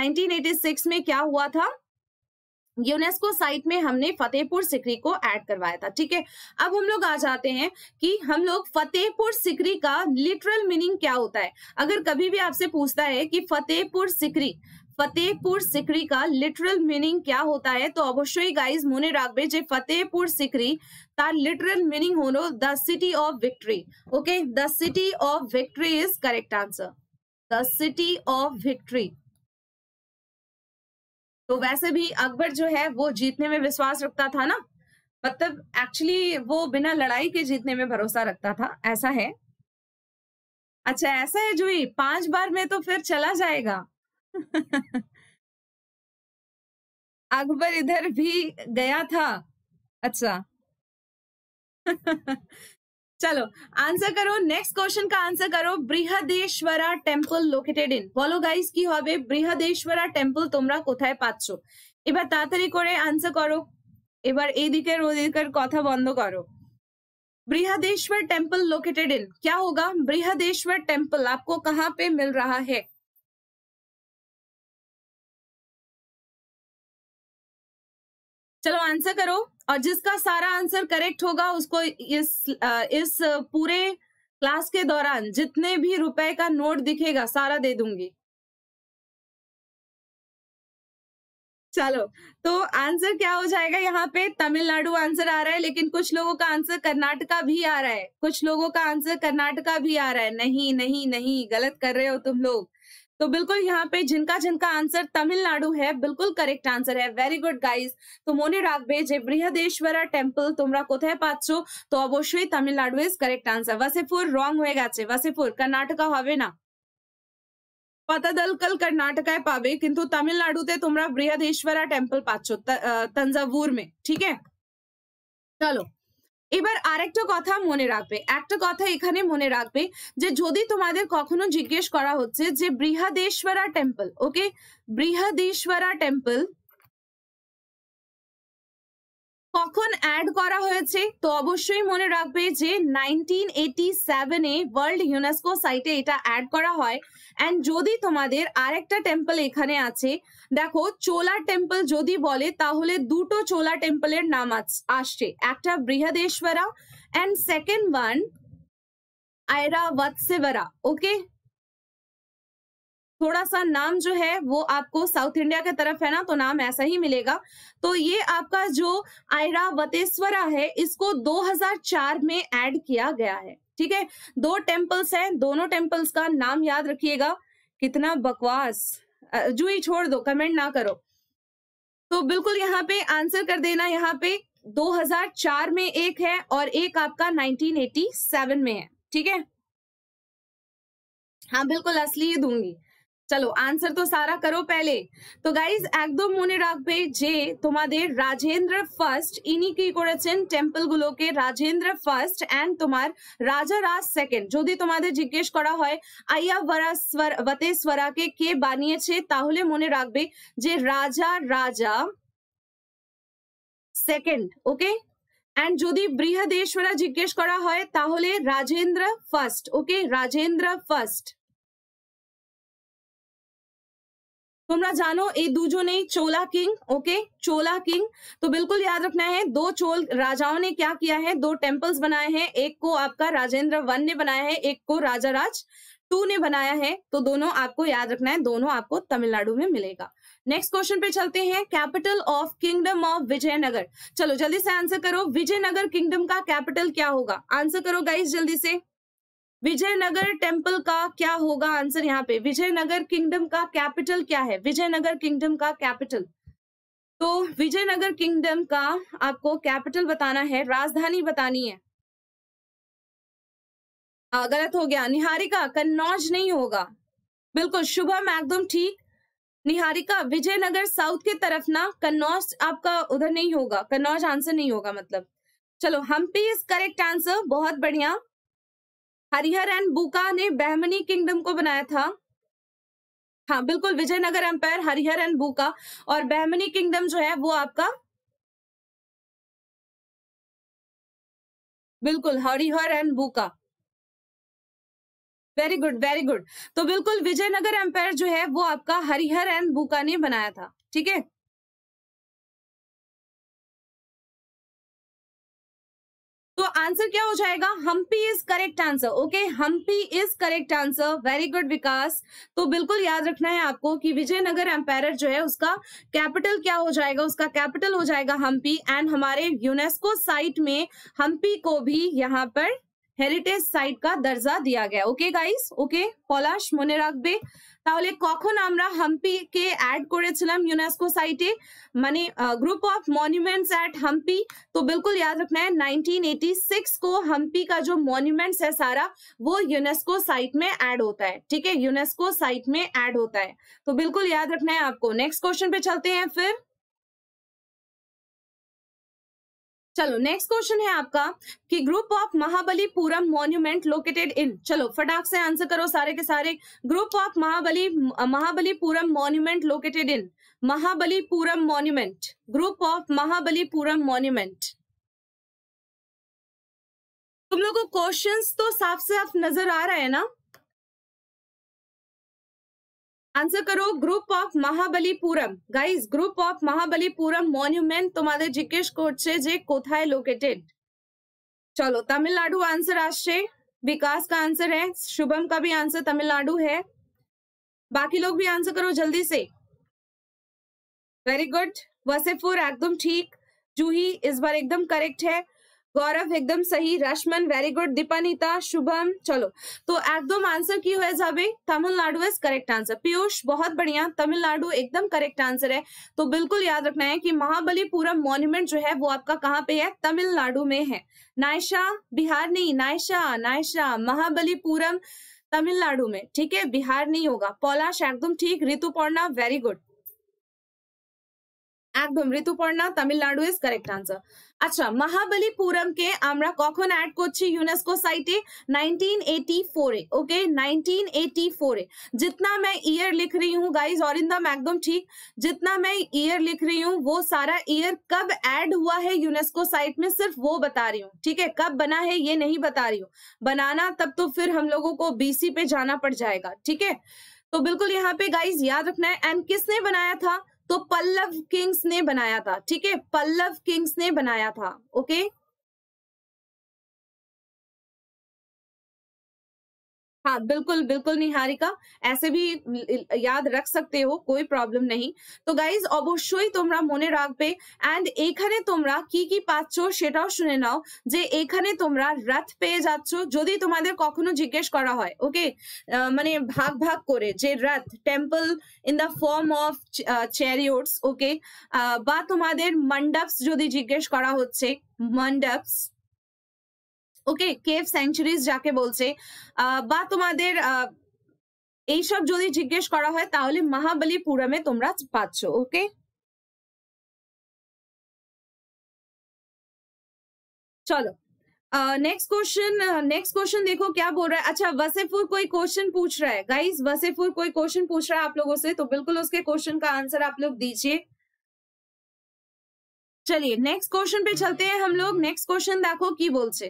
1986 में क्या हुआ था यूनेस्को साइट में हमने फतेहपुर सिकरी को ऐड करवाया था ठीक है अब हम लोग आ जाते हैं कि हम लोग फतेहपुर सिकरी का लिटरल मीनिंग क्या होता है अगर कभी भी आपसे पूछता है कि फतेहपुर सिकरी फतेहपुर सिकरी का लिटरल मीनिंग क्या होता है तो अवश्य गाइज मुने राखबे जे फतेहपुर सिकरी तार लिटरल मीनिंग हो the city of victory okay the city of victory is correct answer the city of victory तो वैसे भी अकबर जो है वो जीतने में विश्वास रखता था ना मतलब एक्चुअली वो बिना लड़ाई के जीतने में भरोसा रखता था ऐसा है अच्छा ऐसा है जुई पांच बार में तो फिर चला जाएगा <laughs> अकबर इधर भी गया था अच्छा <laughs> चलो आंसर करो नेक्स्ट क्वेश्चन का आंसर करो बृहदेश्वरा टेम्पल लोकेटेड इन বলো গাইস কি হবে বৃহদেশ্বরা টেম্পল তোমরা কোথায় পাচ্ছ এবার आंसर करो एबार করো এবার এদিকের ওদিকের কথা বন্ধ করো बृहदेश्वर टेम्पल लोकेटेड इन क्या होगा बृहदेश्वर टेम्पल आपको कहाँ पे मिल रहा है चलो आंसर करो और जिसका सारा आंसर करेक्ट होगा उसको इस इस पूरे क्लास के दौरान जितने भी रुपए का नोट दिखेगा सारा दे दूंगी चलो तो आंसर क्या हो जाएगा यहाँ पे तमिलनाडु आंसर आ रहा है लेकिन कुछ लोगों का आंसर कर्नाटका भी आ रहा है कुछ लोगों का आंसर कर्नाटका भी आ रहा है नहीं नहीं नहीं गलत कर रहे हो तुम लोग तो बिल्कुल यहाँ पे जिनका जिनका आंसर तमिलनाडु है बिल्कुल करेक्ट आंसर है वेरी गुड गाइस तो मोने राघबे जे बृहदेश्वर टेम्पल तुम्हारा कथा पाच तो अवश्य Tamil Nadu is correct answer Wasseypur wrong हो गया वसेपुर कर्नाटका हो ना पता दल कल कर्नाटक पावे किंतु तमिलनाडु ते तुम्हारा बृहदेश्वरा टेम्पल पाचो तंजावूर में ठीक है चलो এবার আরেকটা কথা মনে রাখবে একটা কথা এখানে মনে রাখবে যে যদি তোমাদের কখনো জিজ্ঞেস করা হচ্ছে যে Brihadeeswara temple okay Brihadeeswara temple কখন অ্যাড করা হয়েছে তো অবশ্যই মনে রাখবে যে নাইনটিন এইটি সেভেনে ওয়ার্ল্ড ইউনেস্কো সাইটে এটা অ্যাড করা হয় एंड जो भी তোমাদের আরেকটা টেম্পল এখানে আছে দেখো চোলা টেম্পল যদি বলে তাহলে দুটো চোলা টেম্পলের নাম আছে আসছে একটা Brihadeeswara and second one Airavatesvara okay थोड़ा सा नाम जो है वो आपको साउथ इंडिया के तरफ है ना तो नाम ऐसा ही मिलेगा तो ये आपका जो आइरावतेश्वरा है इसको 2004 में ऐड किया गया है ठीक है दो टेम्पल्स हैं दोनों टेम्पल्स का नाम याद रखिएगा कितना बकवास जू ही छोड़ दो कमेंट ना करो तो बिल्कुल यहाँ पे आंसर कर देना यहाँ पे 2004 में एक है और एक आपका 1987 में है ठीक है हाँ बिल्कुल असली ही दूंगी চলো আনসার তো সারা করো পেলে তো গাইজ একদম মনে রাখবে যে তোমাদের রাজেন্দ্র ফার্স্ট ইনি কি করেছেন টেম্পলগুলোকে রাজেন্দ্র ফার্স্ট অ্যান্ড তোমার রাজা রাজ সেকেন্ড যদি তোমাদের জিজ্ঞেস করা হয় আয়াবরাস্বর বতেশ্বরাকে কে বানিয়েছে তাহলে মনে রাখবে যে রাজা রাজা সেকেন্ড ওকে অ্যান্ড যদি বৃহদেশ্বরা জিজ্ঞেস করা হয় তাহলে Rajendra first okay Rajendra first তোমরা জানো এই দুজনেই Chola king okay Chola king तो बिल्कुल याद रखना है दो चोल राजाओं ने क्या किया है दो टेम्पल्स बनाए हैं एक को आपका राजेंद्र वन ने बनाया है एक को राजा राज टू ने बनाया है तो दोनों आपको याद रखना है दोनों आपको तमिलनाडु में मिलेगा नेक्स्ट क्वेश्चन पे चलते हैं capital of kingdom of Vijayanagara चलो जल्दी से आंसर करो विजयनगर किंगडम का कैपिटल क्या होगा आंसर करो गाइस जल्दी से विजयनगर टेम्पल का क्या होगा आंसर यहाँ पे विजयनगर किंगडम का कैपिटल क्या है विजयनगर किंगडम का कैपिटल तो विजयनगर किंगडम का आपको कैपिटल बताना है राजधानी बतानी है आ, गलत हो गया निहारिका कन्नौज नहीं होगा बिल्कुल शुभम एकदम ठीक निहारिका विजयनगर साउथ की तरफ ना कन्नौज आपका उधर नहीं होगा कन्नौज आंसर नहीं होगा मतलब चलो हम्पी इज करेक्ट आंसर बहुत बढ़िया हरिहर एंड बुका ने बहमनी किंगडम को बनाया था हाँ बिल्कुल विजयनगर एम्पायर हरिहर एंड बुका और बहमनी किंगडम जो है वो आपका बिल्कुल Harihara and Bukka very good very good तो बिल्कुल विजयनगर एम्पायर जो है वो आपका हरिहर एंड बुका ने बनाया था ठीक है तो आंसर क्या हो जाएगा Hampi is correct answer okay Hampi is correct answer very good Vikas तो बिल्कुल याद रखना है आपको कि विजयनगर एम्पायर जो है उसका कैपिटल क्या हो जाएगा उसका कैपिटल हो जाएगा हम्पी एंड हमारे यूनेस्को साइट में हम्पी को भी यहाँ पर हेरिटेज साइट का दर्जा दिया गया ओके गाइस ओके पोलाश मोने बे তাহলে কখন আমরা কে অ্যাড করেছিলাম ইউনেস্কো সাইটে মানে group of monuments at Hampi तो बिल्कुल याद रखना है 1986 को हम्पी का जो मॉन्यूमेंट्स है सारा वो यूनेस्को साइट में ऐड होता है ठीक है यूनेस्को साइट में ऐड होता है तो बिल्कुल याद रखना है आपको नेक्स्ट क्वेश्चन पे चलते हैं फिर चलो नेक्स्ट क्वेश्चन है आपका कि group of Mahabalipuram monument located in चलो फटाक से आंसर करो सारे के सारे group of Mahabali Mahabalipuram monument located in Mahabalipuram monument group of Mahabalipuram monument तुम लोगों को क्वेश्चंस तो साफ साफ नजर आ रहा है ना आंसर करो group of Mahabalipuram guys group of Mahabalipuram monument তোমাদের জিজ্ঞেস করছে যে কোথায় লোকেটেড चलो तमिलनाडु आंसर आश्रय विकास का आंसर है शुभम का भी आंसर तमिलनाडु है बाकी लोग भी आंसर करो जल्दी से वेरी गुड वसेफुर एकदम ठीक जूही इस बार एकदम करेक्ट है गौरव एकदम सही रश्मन वेरी गुड दीपानीता शुभम चलो तो एकदम आंसर की हुआ जाबे Tamil Nadu is correct answer Piyush बहुत बढ़िया तमिलनाडु एकदम करेक्ट आंसर है तो बिल्कुल याद रखना है कि महाबलीपुरम मॉन्यूमेंट जो है वो आपका कहाँ पे है तमिलनाडु में है नायशा बिहार नहीं नायशा नायशा महाबलीपुरम तमिलनाडु में ठीक है बिहार नहीं होगा पौलाश एकदम ठीक ऋतुपर्णा वेरी गुड एकदम Rituparna Tamil Nadu is correct answer আচ্ছা মহাবলীপুরমকে আমরা কখন অ্যাড করছি यूनेस्को সাইটে 1984 এ ওকে 1984 এ जितना मैं ईयर लिख रही हूँ गाइस और इन दम एकदम ठीक जितना मैं ईयर लिख रही हूँ वो सारा ईयर कब ऐड हुआ है यूनेस्को साइट में सिर्फ वो बता रही हूँ ठीक है कब बना है ये नहीं बता रही हूँ बनाना तब तो फिर हम लोगों को बीसी पे जाना पड़ जाएगा ठीक है तो बिल्कुल यहाँ पे गाइज याद रखना है एंड किसने बनाया था तो पल्लव किंग्स ने बनाया था ठीक है पल्लव किंग्स ने बनाया था ओके हाँ बिल्कुल बिल्कुल নিহারিকা ऐसे भी याद रख सकते हो कोई প্রবলেম নেই তো গাইজ অবশ্যই তোমরা মনে রাখবে এন্ড এখানে তোমরা কি কি পাচ্ছ সেটাও শুনে নাও যে এখানে তোমরা রথ পেয়ে যাচ্ছ যদি তোমাদের কখনো জিজ্ঞেস করা হয় ওকে মানে ভাগ ভাগ করে যে রথ temple in the form of chariots okay বা তোমাদের মন্ডপস যদি জিজ্ঞেস করা হচ্ছে মন্ডপস ওকে কেভ সেঞ্চুরিজ যাকে বলছে বা তোমাদের এইসব যদি জিজ্ঞেস করা হয় তাহলে মহাবলীপুরমে তোমরা পাচ্ছ ওকে चलो नेक्स्ट क्वेश्चन नेक्स्ट क्वेश्चन देखो क्या बोल रहा है अच्छा वसेफुर कोई क्वेश्चन पूछ रहा है गाइस वसेफुर कोई क्वेश्चन पूछ रहा है आप लोगों से तो बिल्कुल उसके क्वेश्चन का आंसर आप लोग दीजिए चलिए नेक्स्ट क्वेश्चन पे चलते हैं हम लोग नेक्स्ट क्वेश्चन देखो की बोलते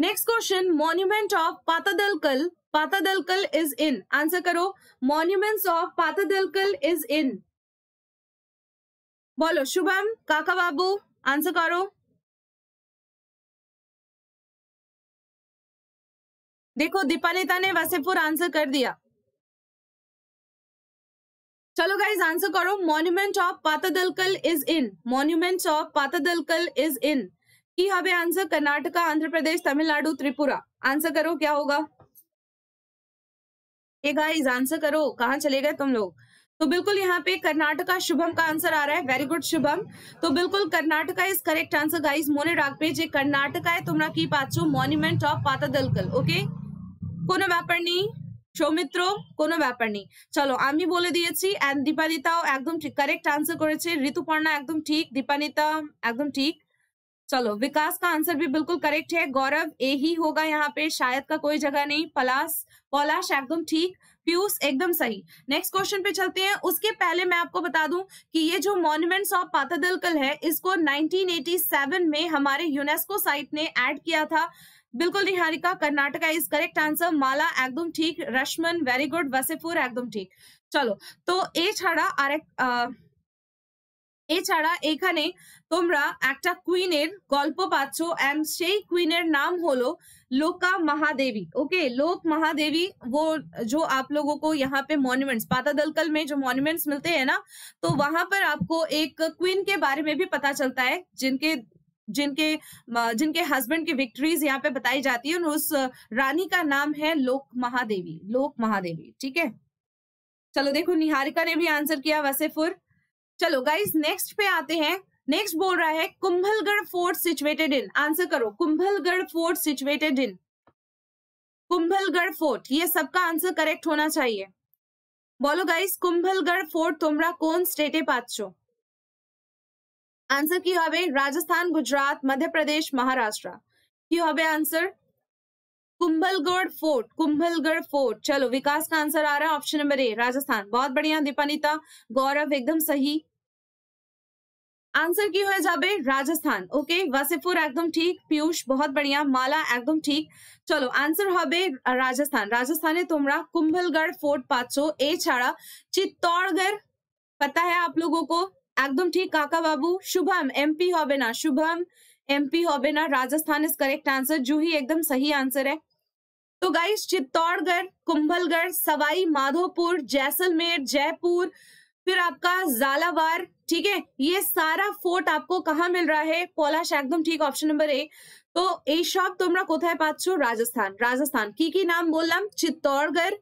next question monument of Pattadakal Pattadakal is in answer करो monuments of Pattadakal is in बोलो शुभम काका बाबू आंसर करो देखो दीपालिता ने वसेपुर आंसर कर दिया चलो गाइज आंसर करो monument of Pattadakal is in monument of Pattadakal is in की हमें आंसर कर्नाटका आंध्र प्रदेश तमिलनाडु त्रिपुरा आंसर करो क्या होगा गाइस आंसर करो कहा चले गए तुम लोग तो बिल्कुल यहाँ पे कर्नाटका शुभम का आंसर आ रहा है वेरी गुड शुभम तो बिल्कुल Karnataka is correct answer guys मोने राखबे जे कर्नाटका है तुम्हारा की पाचो मॉन्यूमेंट ऑफ पाता दलकल ओके को नहीं सौमित्र সৌমিত্র व्यापार नहीं चलो চলো আমি বলে দিয়েছি দীপানিতাও একদম एकदम करेक्ट आंसर कर ऋतुपर्णा एकदम ठीक দীপানিতা एकदम ठीक चलो विकास का आंसर भी बिल्कुल करेक्ट है गौरव ए ही होगा यहाँ पे शायद का कोई जगह नहीं पलास पौलाश एकदम ठीक पीयूष एकदम सही नेक्स्ट क्वेश्चन पे चलते हैं उसके पहले मैं आपको बता दूं कि ये जो मॉन्यूमेंट्स ऑफ पातादलकल है इसको 1987 में हमारे यूनेस्को साइट ने ऐड किया था बिल्कुल Niharika Karnataka is correct answer Mala एकदम ठीक रश्मन वेरी गुड वसेफुर एकदम ठीक चलो तो ए छाड़ा आरेक এছাড়া এখানে তোমরা একটা কুইনের গল্প পাচ্ছ অ্যান্ড সেই কুইনের নাম হলো लोका महादेवी ओके लोक महादेवी वो जो आप लोगों को यहाँ पे मॉन्यूमेंट्स दलकल में जो मॉन्यूमेंट्स मिलते हैं ना तो वहां पर आपको एक क्वीन के बारे में भी पता चलता है जिनके जिनके जिनके हस्बैंड की विक्ट्रीज यहाँ पे बताई जाती है उस रानी का नाम है लोक महादेवी लोक महादेवी ठीक है चलो देखो निहारिका ने भी आंसर किया वसेफुर चलो गाइज नेक्स्ट पे आते हैं नेक्स्ट बोल रहा है Kumbhalgarh fort situated in answer करो Kumbhalgarh fort situated in Kumbhalgarh fort ये सबका आंसर करेक्ट होना चाहिए बोलो गाइस कुंभलगढ़ फोर्ट तुमरा তোমরা কোন पाचो आंसर की हो राजस्थान गुजरात मध्य प्रदेश महाराष्ट्र की हो answer Kumbhalgarh fort Kumbhalgarh fort चलो विकास का आंसर आ रहा है ऑप्शन नंबर ए राजस्थान बहुत बढ़िया दीपानिता गौरव एकदम सही आंसर क्यों है जाबे राजस्थान ओके वासेपुर एकदम ठीक पीयूष बहुत बढ़िया माला एकदम ठीक चलो आंसर हबे राजस्थान राजस्थान है तुमरा कुंभलगढ़ फोर्ट पाचो ए छाड़ा चित्तौड़गढ़ पता है आप लोगों को एकदम ठीक काका बाबू शुभम एमपी हो ना शुभम एमपी होबे ना Rajasthan is correct answer Juhi एकदम सही आंसर है तो गाइस चित्तौड़गढ़ कुंभलगढ़ सवाई माधोपुर जैसलमेर जयपुर फिर आपका झालावार ठीक है ये सारा फोर्ट आपको कहाँ मिल रहा है पोलाश एकदम ठीक ऑप्शन नंबर ए तो ए शॉप तुम्हारा कोथाए पाचो राजस्थान राजस्थान की की नाम बोल चित्तौड़गढ़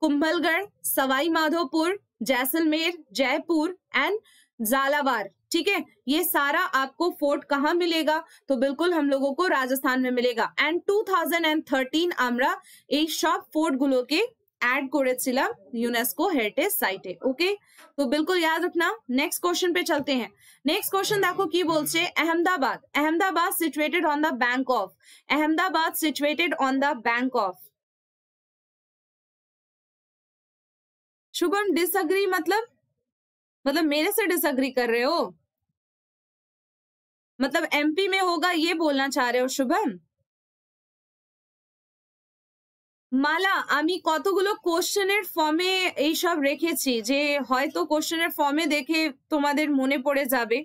कुंभलगढ़ सवाई माधोपुर जैसलमेर जयपुर एंड झालावार ठीक है ये सारा आपको फोर्ट कहाँ मिलेगा तो बिल्कुल हम लोगों को राजस्थान में मिलेगा and two thousand and thirteen आमरा एक सब फोर्ट गुलो के एड कर यूनेस्को हेरिटेज साइट है ओके तो बिल्कुल याद रखना नेक्स्ट क्वेश्चन पे चलते हैं नेक्स्ट क्वेश्चन देखो की बोलते Ahmedabad Ahmedabad situated on the bank of Ahmedabad situated on the bank of Shubham disagree मतलब मतलब मेरे से डिसअग्री कर रहे हो मतलब एमपी में होगा ये बोलना चाह रहे हो शुभम মালা আমি কতগুলো কোশ্চেনের ফর্মে এইসব রেখেছি যে হয়তো কোশ্চেনের ফর্মে দেখে তোমাদের মনে পড়ে যাবে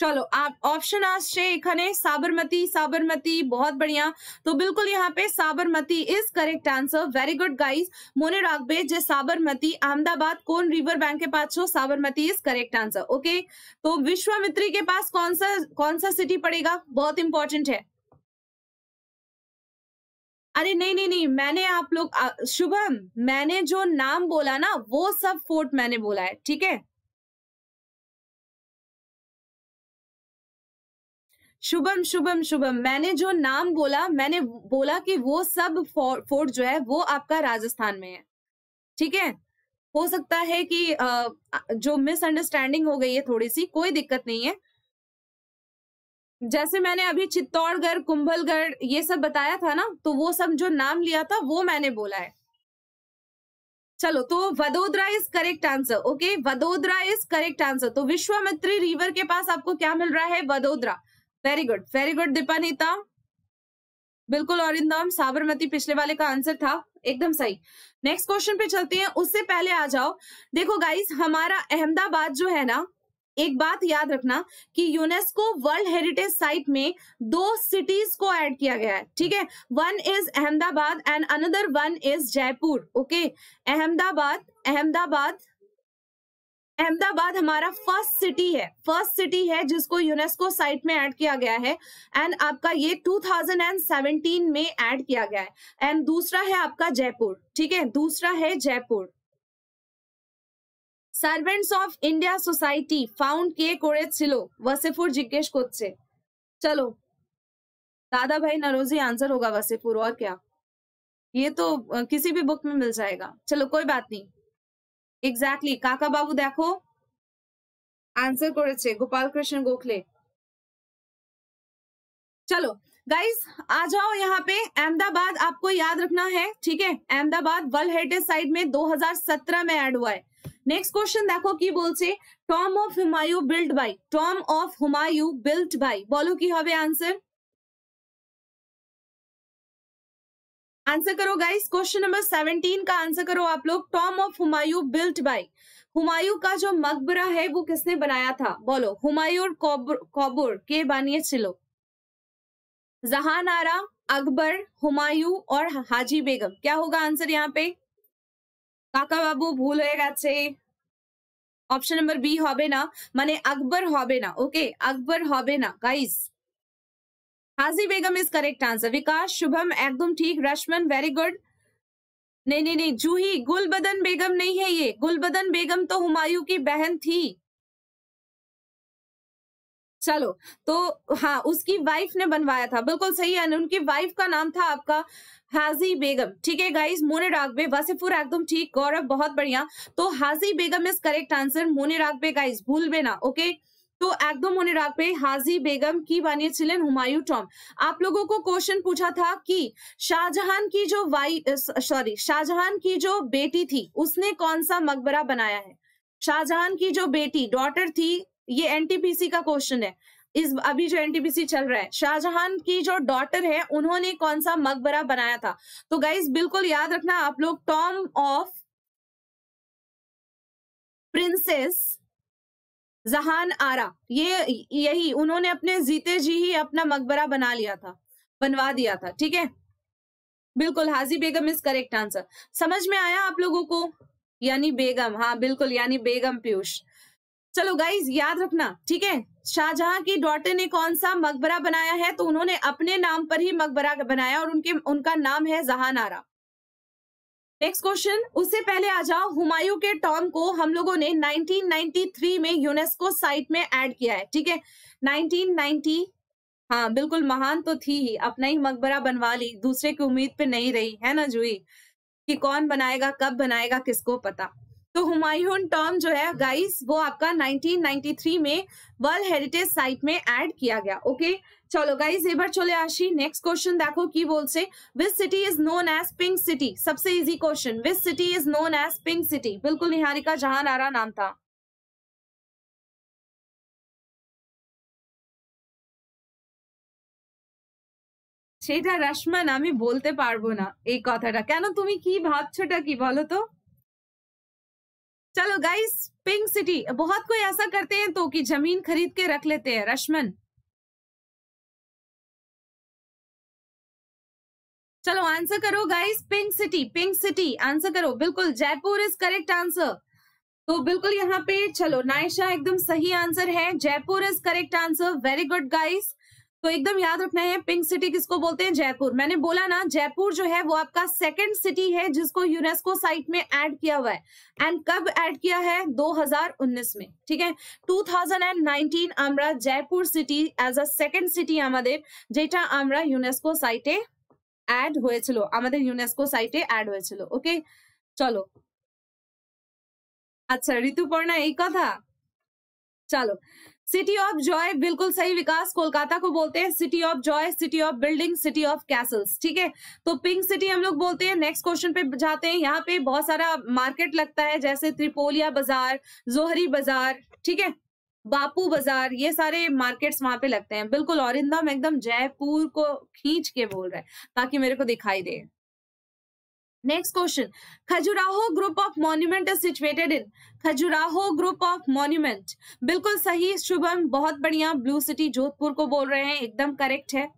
चलो आप ऑप्शन आसছে এখানে साबरमती साबरमती बहुत बढ़िया तो बिल्कुल यहाँ पे Sabarmati is correct answer very good guys मोने রাখবে जे साबरमती अहमदाबाद कौन रिवर बैंक के पास हो Sabarmati is correct answer okay तो विश्वामित्री के पास कौन सा कौन सा सिटी पड़ेगा बहुत इंपॉर्टेंट है अरे नहीं नहीं नहीं मैंने आप लोग शुभम मैंने जो नाम बोला ना वो सब फोर्ट मैंने बोला है ठीक है शुभम शुभम शुभम मैंने जो नाम बोला मैंने बोला कि वो सब फोर्ट जो है वो आपका राजस्थान में है ठीक है हो सकता है कि जो मिसअंडरस्टैंडिंग हो गई है थोड़ी सी कोई दिक्कत नहीं है जैसे मैंने अभी चित्तौड़गढ़ कुंभलगढ़ ये सब बताया था ना तो वो सब जो नाम लिया था वो मैंने बोला है चलो तो Vadodara is correct answer okay Vadodara is correct answer तो विश्वामित्री रिवर के पास आपको क्या मिल रहा है Vadodara very good very good Dipanita बिल्कुल औरिंदम साबरमती पिछले वाले का आंसर था एकदम सही नेक्स्ट क्वेश्चन पे चलते हैं उससे पहले आ जाओ देखो गाइस हमारा अहमदाबाद जो है ना एक बात याद रखना कि यूनेस्को वर्ल्ड हेरिटेज साइट में दो सिटीज को ऐड किया गया है ठीक है one is Ahmedabad and another one is Jaipur okay Ahmedabad Ahmedabad Ahmedabad हमारा फर्स्ट सिटी है फर्स्ट सिटी है जिसको यूनेस्को साइट में ऐड किया गया है एंड आपका ये 2017 में ऐड किया गया है एंड दूसरा है आपका जयपुर ठीक है दूसरा है Jaipur servants of India society found কে করেছিল ওয়াসিফুর জিজ্ঞেস को चलो दादा भाई नरोजी आंसर होगा वसेफुर और क्या ये तो किसी भी बुक में मिल जाएगा चलो कोई बात नहीं एक्सैक्टली काका बाबू देखो आंसर कर गोपाल कृष्ण गोखले चलो गाइस आ जाओ यहाँ पे अहमदाबाद आपको याद रखना है ठीक है अहमदाबाद वर्ल्ड हेरिटेज साइट में 2017 में ऐड हुआ है नेक्स्ट क्वेश्चन देखो की बोलते tomb of Humayun built by tomb of Humayun built by बोलो की हवे आंसर आंसर करो गाइस क्वेश्चन नंबर सेवनटीन का आंसर करो आप लोग tomb of Humayun built by Humayun का जो मकबरा है वो किसने बनाया था बोलो हुमायूं और के बानिए चिलो जहानारा अकबर हुमायूं और हाजी बेगम क्या होगा आंसर यहाँ पे काका बाबू भूल होएगा अच्छे ऑप्शन नंबर बी হবে ना মানে अकबर হবে ना ओके अकबर হবে ना guys Haji Begum is correct answer Vikas Shubham एकदम ठीक रश्मन वेरी गुड नहीं नहीं नहीं जूही गुलबदन बेगम नहीं है ये गुलबदन बेगम तो हुमायूं की बहन थी चलो तो हाँ उसकी वाइफ ने बनवाया था बिल्कुल सही है उनकी वाइफ का नाम था आपका हाजी बेगम ठीक है गाइस मोने रागबे वसीफुर एकदम ठीक गौरव बहुत बढ़िया तो Haji Begum is correct answer मोने रागबे गाइस भूल ना ओके okay? तो একদম মনে রাখবে হাজি বেগম কি বানিয়েছিলেন হুমায়ুं टॉम आप लोगों को क्वेश्चन पूछा था कि शाहजहां की जो वाई सॉरी शाहजहां की जो बेटी थी उसने कौन सा मकबरा बनाया है शाहजहां की जो बेटी डॉटर थी ये एनटीपीसी का क्वेश्चन है इस अभी जो एनटीपीसी चल रहा है शाहजहां की जो डॉटर है उन्होंने कौन सा मकबरा बनाया था तो गाइज बिल्कुल याद रखना आप लोग टॉम ऑफ प्रिंसेस जहान आरा ये यही उन्होंने अपने जीते जी ही अपना मकबरा बना लिया था बनवा दिया था ठीक है बिल्कुल Haji Begum is correct answer समझ में आया आप लोगों को यानी बेगम हाँ बिल्कुल यानी बेगम पीयूष चलो गाइज याद रखना ठीक है शाहजहां की डॉटर ने कौन सा मकबरा बनाया है तो उन्होंने अपने नाम पर ही मकबरा बनाया और उनके उनका नाम है जहान आरा नेक्स्ट क्वेश्चन उससे पहले आ जाओ हुमायूं के टॉम को हम लोगों ने 1993 में यूनेस्को साइट में ऐड किया है ठीक है 1990 हाँ बिल्कुल महान तो थी ही अपना ही मकबरा बनवा ली दूसरे की उम्मीद पे नहीं रही है ना जूही कि कौन बनाएगा कब बनाएगा किसको पता तो हुमायून टॉम जो है गाइस वो आपका 1993 में वर्ल्ड हेरिटेज साइट में ऐड किया गया ओके चलो गाइस एक बार चले आशी नेक्स्ट क्वेश्चन देखो की बोल से which city is known as pink city सबसे easy question which city is known as pink city बिल्कुल निहारिका जहां नारा नाम था সেটা রশ্মন আমি বলতে পারবো না এই কথাটা কেন তুমি কি ভাবছোটা কি বলো তো चलो गाइस पिंक सिटी बहुत कोई ऐसा करते हैं तो कि जमीन खरीद के रख लेते हैं रश्मन चलो आंसर करो guys pink city pink city answer करो बिल्कुल जयपुर इज करेक्ट आंसर तो बिल्कुल यहाँ पे चलो नायशा एकदम सही आंसर है Jaipur is correct answer very good guys तो एकदम याद रखना है पिंक सिटी किसको बोलते हैं जयपुर मैंने बोला ना जयपुर जो है वो आपका सेकंड सिटी है जिसको यूनेस्को साइट में ऐड किया हुआ है एंड कब ऐड किया है 2019 में ठीक है 2019 thousand Jaipur city as a second city हमारे जेटा हमारा यूनेस्को साइटे एड होनेस्को साइटे एड हो चलो ओके चलो अच्छा ऋतुपर्णा एक कथा चलो सिटी ऑफ जॉय बिल्कुल सही विकास कोलकाता को बोलते हैं city of joy city of building city of castles ठीक है तो पिंक सिटी हम लोग बोलते हैं नेक्स्ट क्वेश्चन पे जाते हैं यहाँ पे बहुत सारा मार्केट लगता है जैसे त्रिपोलिया बाजार जोहरी बाजार ठीक है बापू बाजार ये सारे मार्केट्स वहां पे लगते हैं बिल्कुल और एकदम जयपुर को खींच के बोल रहे हैं ताकि मेरे को दिखाई दे next question Khajuraho group of monument is situated in Khajuraho group of monument बिल्कुल सही शुभम बहुत बढ़िया ब्लू सिटी जोधपुर को बोल रहे हैं एकदम करेक्ट है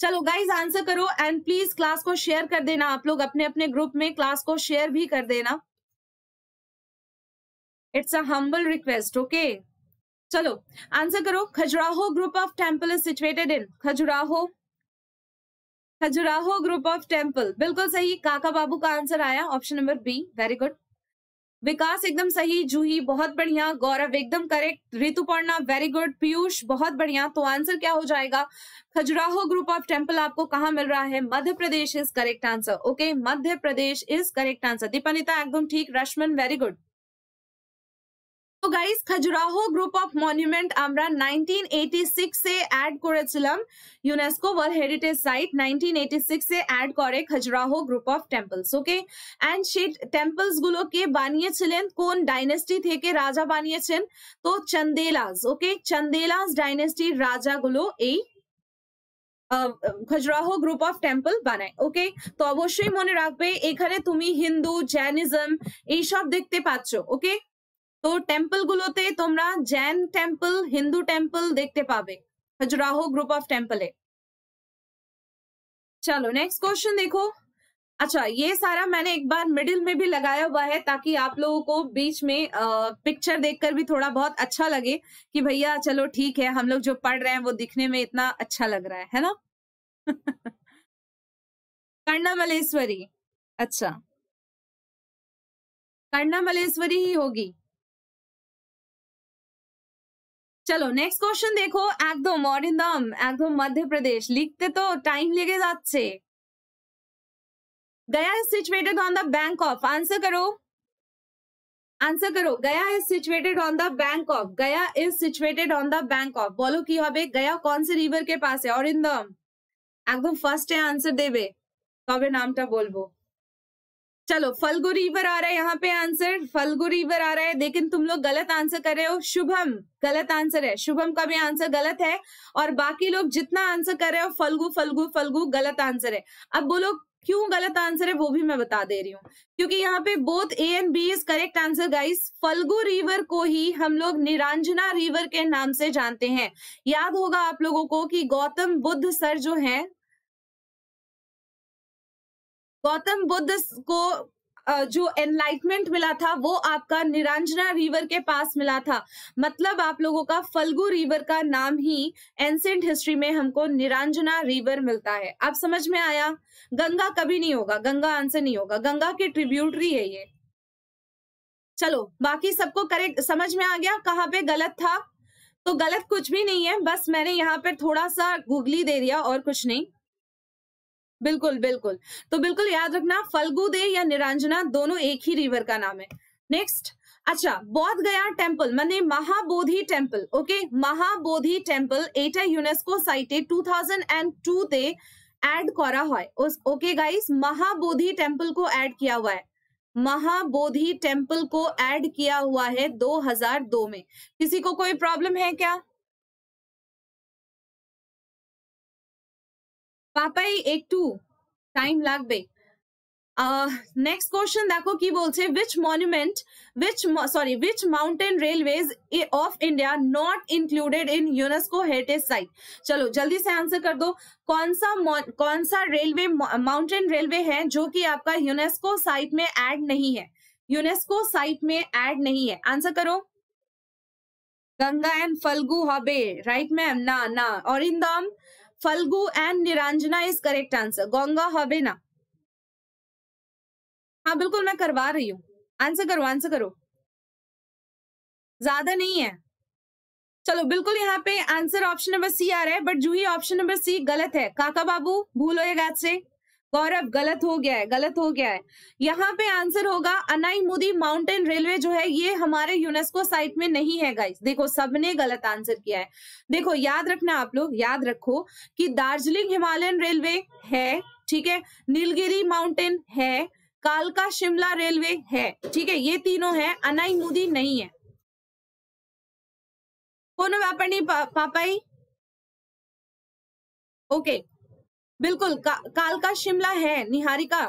चलो गाइज आंसर करो एंड प्लीज क्लास को शेयर कर देना आप लोग अपने अपने ग्रुप में क्लास को शेयर भी कर देना it's a humble request okay चलो आंसर करो Khajuraho group of temple is situated in Khajuraho Khajuraho group of temple बिल्कुल सही काका बाबू का आंसर आया option number B very good Vikas एकदम सही जूही बहुत बढ़िया गौरव एकदम correct Rituparna very good Piyush बहुत बढ़िया तो आंसर क्या हो जाएगा खजुराहो ग्रुप ऑफ टेम्पल आपको कहाँ मिल रहा है Madhya Pradesh is correct answer okay Madhya Pradesh is correct answer Dipanita एकदम ठीक रश्मन वेरी गुड তো guys Khajuraho group of monument আমরান 1986 এ অ্যাড করেছিলেন ইউনেস্কো ওয়ার হেরিটেজ সাইট 1986 এ অ্যাড করে Khajuraho group of temples okay and শীত টেম্পলস গুলো কে বানিয়েছিলেন কোন ডাইনাস্টি থেকে রাজা বানিয়েছেন তো চндеলাস ওকে চндеলাস ডাইনাস্টি রাজা গুলো এই খজরাহো গ্রুপ অফ টেম্পল বানায় ওকে তো অবশ্যই মনে রাখবে এখানে তুমি হিন্দু জেনিজম এই সব দেখতে পাচ্ছো ওকে तो टेम्पल গুলোতে तुम्हारा जैन टेम्पल हिंदू टेम्पल देखते पा खजुराहो ग्रुप ऑफ टेम्पल है चलो नेक्स्ट क्वेश्चन देखो अच्छा ये सारा मैंने एक बार मिडिल में भी लगाया हुआ है ताकि आप लोगों को बीच में आ, पिक्चर देखकर भी थोड़ा बहुत अच्छा लगे कि भैया चलो ठीक है हम लोग जो पढ़ रहे हैं वो दिखने में इतना अच्छा लग रहा है है ना <laughs> कर्णा मलेश्वरी अच्छा कर्णा मलेश्वरी ही होगी नेक्स्ट क्वेश्चन देखो एकदम একদম एकदम मध्य प्रदेश लिखते तो टाइम लेके जाते Gaya is situated on the bank of answer करो आंसर करो Gaya is situated on the bank of Gaya is situated on the bank of बोलो की হবে गया कौन से रिवर के पास है অরিন্দম একদম ফার্স্টে আনসার দেবে नाम নামটা বলবো चलो फल्गु रिवर आ रहा है यहाँ पे आंसर फलगु रिवर आ रहा है लेकिन तुम लोग गलत आंसर कर रहे हो शुभम गलत आंसर है शुभम का भी आंसर गलत है और बाकी लोग जितना आंसर कर रहे हो फलगु फलगु फलगु गलत आंसर है अब बोलो क्यों गलत आंसर है वो भी मैं बता दे रही हूँ क्योंकि यहाँ पे both A and B is correct answer guys Falgu river को ही हम लोग निरांजना रिवर के नाम से जानते हैं याद होगा आप लोगों को कि गौतम बुद्ध सर जो हैं गौतम बुद्ध को जो एनलाइटमेंट मिला था वो आपका निरंजना रिवर के पास मिला था मतलब आप लोगों का फलगु रिवर का नाम ही एंसेंट हिस्ट्री में हमको निरंजना रिवर मिलता है आप समझ में आया गंगा कभी नहीं होगा गंगा आंसर नहीं होगा गंगा के ट्रिब्यूटरी है ये चलो बाकी सबको करेक्ट समझ में आ गया कहाँ पे गलत था तो गलत कुछ भी नहीं है बस मैंने यहाँ पे थोड़ा सा गुगली दे दिया और कुछ नहीं बिल्कुल बिल्कुल तो बिल्कुल याद रखना फलगुदे या निरंजना दोनों एक ही रिवर का नाम है नेक्स्ट अच्छा बौद्ध गया टेम्पल मैंने Mahabodhi temple okay Mahabodhi temple एटा यूनेस्को साइटे 2002 ते ऐड करा है ओके गाइस महाबोधि टेम्पल को ऐड किया हुआ है महाबोधि टेम्पल को ऐड किया हुआ है 2002 में किसी को कोई प्रॉब्लम है क्या পাপাই একটু টাইম লাগবে নেক্সট কোশ্চেন দেখো কি বলছে which monument which sorry which mountain railways of India not included in UNESCO heritage site चलो जल्दी से आंसर कर दो कौन सा कौन सा रेलवे माउंटेन रेलवे है जो कि आपका यूनेस्को साइट में ऐड नहीं है यूनेस्को साइट में ऐड नहीं है आंसर करो गंगा एंड फलगू हबे राइट मैम ना ना Arindam and and is correct answer Ganga हबे ना हाँ बिल्कुल मैं करवा रही हूँ आंसर करो आंसर करो ज्यादा नहीं है चलो बिल्कुल यहाँ पे आंसर ऑप्शन नंबर सी आ रहा है but Juhi option number C गलत है काका बाबू भूल होएगा से गौरव गलत हो गया है गलत हो गया है यहाँ पे आंसर होगा अनाई मुदी माउंटेन रेलवे जो है ये हमारे यूनेस्को साइट में नहीं है गाइस देखो सबने गलत आंसर किया है देखो याद रखना आप लोग याद रखो कि दार्जिलिंग हिमालयन रेलवे है ठीक है नीलगिरी माउंटेन है कालका शिमला रेलवे है ठीक है ये तीनों है अनाई मुदी नहीं है कोनो पापाई ओके okay. বিলকুল কালকা शिमला है নিহারিকা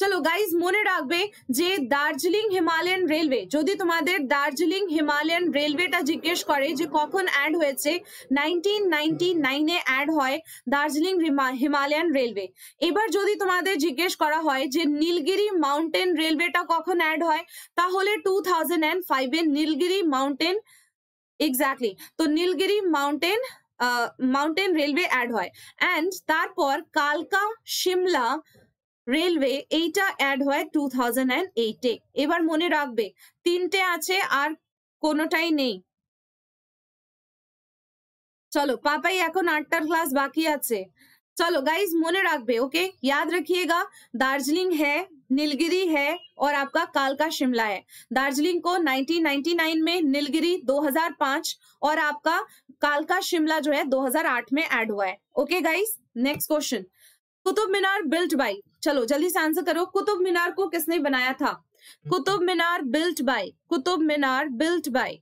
চলো গাইজ মনে রাখবে যে দার্জিলিং হিমালয়ান রেলওয়ে যদি তোমাদের দার্জিলিং হিমালয়ান রেলওয়েটা জিজ্ঞেস করে যে কখন অ্যাড হয়েছে নাইনটিন নাইনটি নাইনে অ্যাড হয় দার্জিলিং হিমালয়ান রেলওয়ে এবার যদি তোমাদের জিজ্ঞেস করা হয় যে নীলগিরি মাউন্টেন রেলওয়েটা কখন অ্যাড হয় তাহলে টু থাউজেন্ড অ্যান্ড ফাইভে নীলগিরি মাউন্টেন এক্স্যাক্টলি তো Nilgiri mountain mountain railway add হয় অ্যান্ড তারপর কালকা সিমলা রেলওয়ে এইটা অ্যাড হয় টু থাউজেন্ড অ্যান্ড এইটে এবার মনে রাখবে তিনটে আছে আর কোনোটাই নেই চলো পাপাই এখন আটটার ক্লাস বাকি আছে चलो गाइज मोने रखबे ओके याद रखिएगा दार्जिलिंग है नीलगिरी है और आपका कालका शिमला है दार्जिलिंग को 1999 में नीलगिरी 2005 और आपका कालका शिमला जो है 2008 में ऐड हुआ है okay guys next question Qutub Minar built by चलो जल्दी से आंसर करो कुतुब मीनार को किसने बनाया था Qutub Minar built by Qutub Minar built by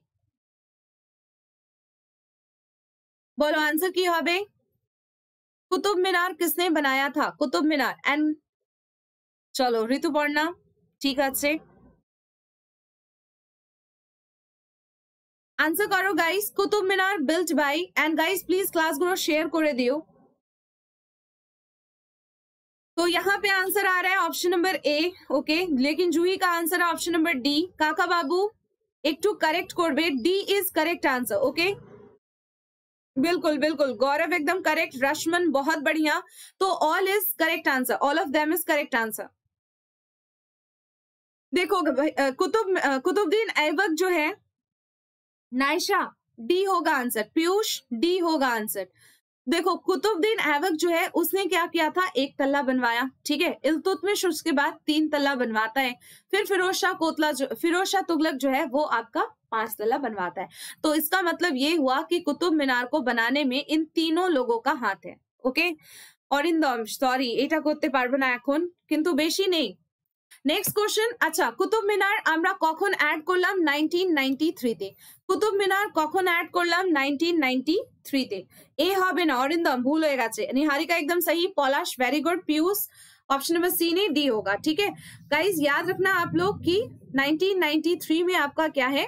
बोलो आंसर की होबे कुतुब मीनार किसने बनाया था कुतुब मीनार एंड चलो ऋतुपर्णा ठीक है आंसर करो guys Qutub Minar Minar built and guys please class ক্লাসগুলো शेयर कर दियो तो यहाँ पे आंसर आ रहा है ऑप्शन नंबर ए ओके लेकिन जूही का आंसर है ऑप्शन नंबर डी काका बाबू एक टू करेक्ट कोडबे D is correct answer okay बिल्कुल बिल्कुल गौरव एकदम करेक्ट रश्मन बहुत बढ़िया तो all is correct answer all of them is correct answer देखो कुतुब कुतुबद्दीन ऐबक जो है नायशा डी होगा आंसर पीयूष डी होगा आंसर देखो कुतुबुद्दीन ऐबक जो है उसने क्या किया था एक तल्ला बनवाया ठीक है इलतुतमिश उसके बाद तीन तल्ला बनवाता है फिर फिरोज शाह कोतला जो फिरोज शाह तुगलक जो है वो आपका पांच तल्ला बनवाता है तो इसका मतलब ये हुआ कि कुतुब मीनार को बनाने में इन तीनों लोगों का हाथ है ओके और इन সরি এটা করতে পারবে না এখন কিন্তু বেশি नहीं নেক্সট কোশ্চেন আচ্ছা কুতুব মিনার আমরা কখন অ্যাড করলাম নাইনটিন নাইনটি থ্রিতে কুতুব মিনার কখন অ্যাড করলাম নাইনটিন নাইনটি থ্রিতে এ হবে না অরিন্দম ভুল হয়ে গেছে নিহারিকা एकदम सही Palash very good Piyush option number C नहीं डी होगा ठीक है गाइस याद रखना आप लोग कि 1993 में आपका क्या है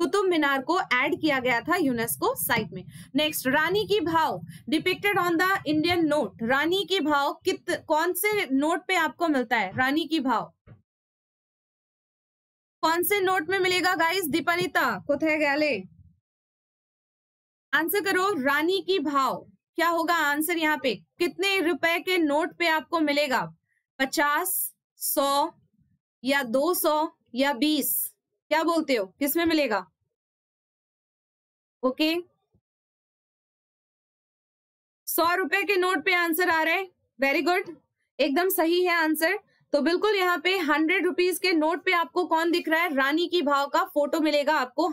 कुतुब मीनार को ऐड किया गया था यूनेस्को साइट में next Rani ki Vav depicted on the Indian note Rani ki Vav कित कौन से नोट पे आपको मिलता है रानी की भाव कौन से नोट में मिलेगा गाइस दीपानिता कोथे गले आंसर करो रानी की भाव क्या होगा आंसर यहाँ पे कितने रुपए के नोट पे आपको मिलेगा पचास सौ या दो सौ या बीस क्या बोलते हो किसमें मिलेगा ओके सौ रुपए के नोट पे आंसर आ रहा है वेरी गुड एकदम सही है आंसर तो बिल्कुल यहाँ पे हंड्रेड रुपीज के नोट पे आपको कौन दिख रहा है रानी की भाव का फोटो मिलेगा आपको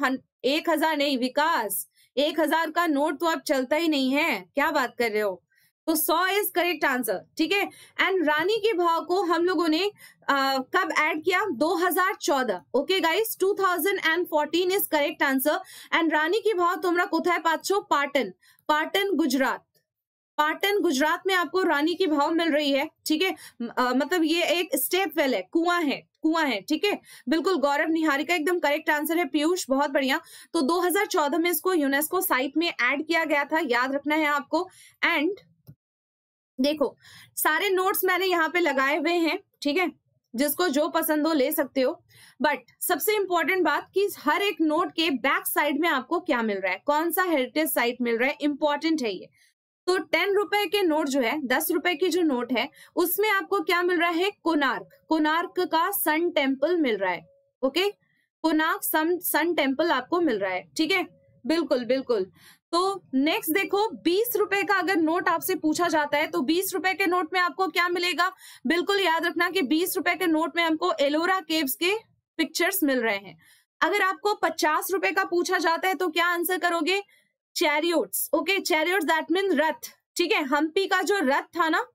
एक हजार नहीं विकास एक हजार का नोट तो अब चलता ही नहीं है क्या बात कर रहे हो तो सौ इज करेक्ट आंसर ठीक है एंड रानी के भाव को हम लोगों ने आ, कब ऐड किया 2014 okay guys 2014 is correct answer and Rani ke Vav तुम्हारा তোমরা है पाचो पाटन पाटन गुजरात पाटन गुजरात में आपको रानी की भाव मिल रही है ठीक है मतलब ये एक स्टेप वेल है कुआं है कुआं है ठीक है बिल्कुल गौरव निहारिका एकदम करेक्ट आंसर है पीयूष बहुत बढ़िया तो 2014 में इसको यूनेस्को साइट में ऐड किया गया था याद रखना है आपको एंड देखो सारे नोट्स मैंने यहाँ पे लगाए हुए हैं ठीक है जिसको जो पसंद हो ले सकते हो बट सबसे इंपॉर्टेंट बात कि हर एक नोट के बैक साइड में आपको क्या मिल रहा है कौन सा हेरिटेज साइट मिल रहा है इंपॉर्टेंट है ये तो टेन रुपए के नोट जो है दस रुपए की जो नोट है उसमें आपको क्या मिल रहा है कोनार्क कोनार्क का सन टेम्पल मिल रहा है okay Konark sun sun temple आपको मिल रहा है ठीक है बिल्कुल बिल्कुल तो नेक्स्ट देखो बीस रुपए का अगर नोट आपसे पूछा जाता है तो बीस रुपए के नोट में आपको क्या मिलेगा बिल्कुल याद रखना कि बीस रुपए के नोट में हमको एलोरा केव्स के पिक्चर्स मिल रहे हैं अगर आपको पचास रुपए का पूछा जाता है तो क्या आंसर करोगे chariots okay chariots that mean रथ ठीक है हम्पी का जो रथ था ना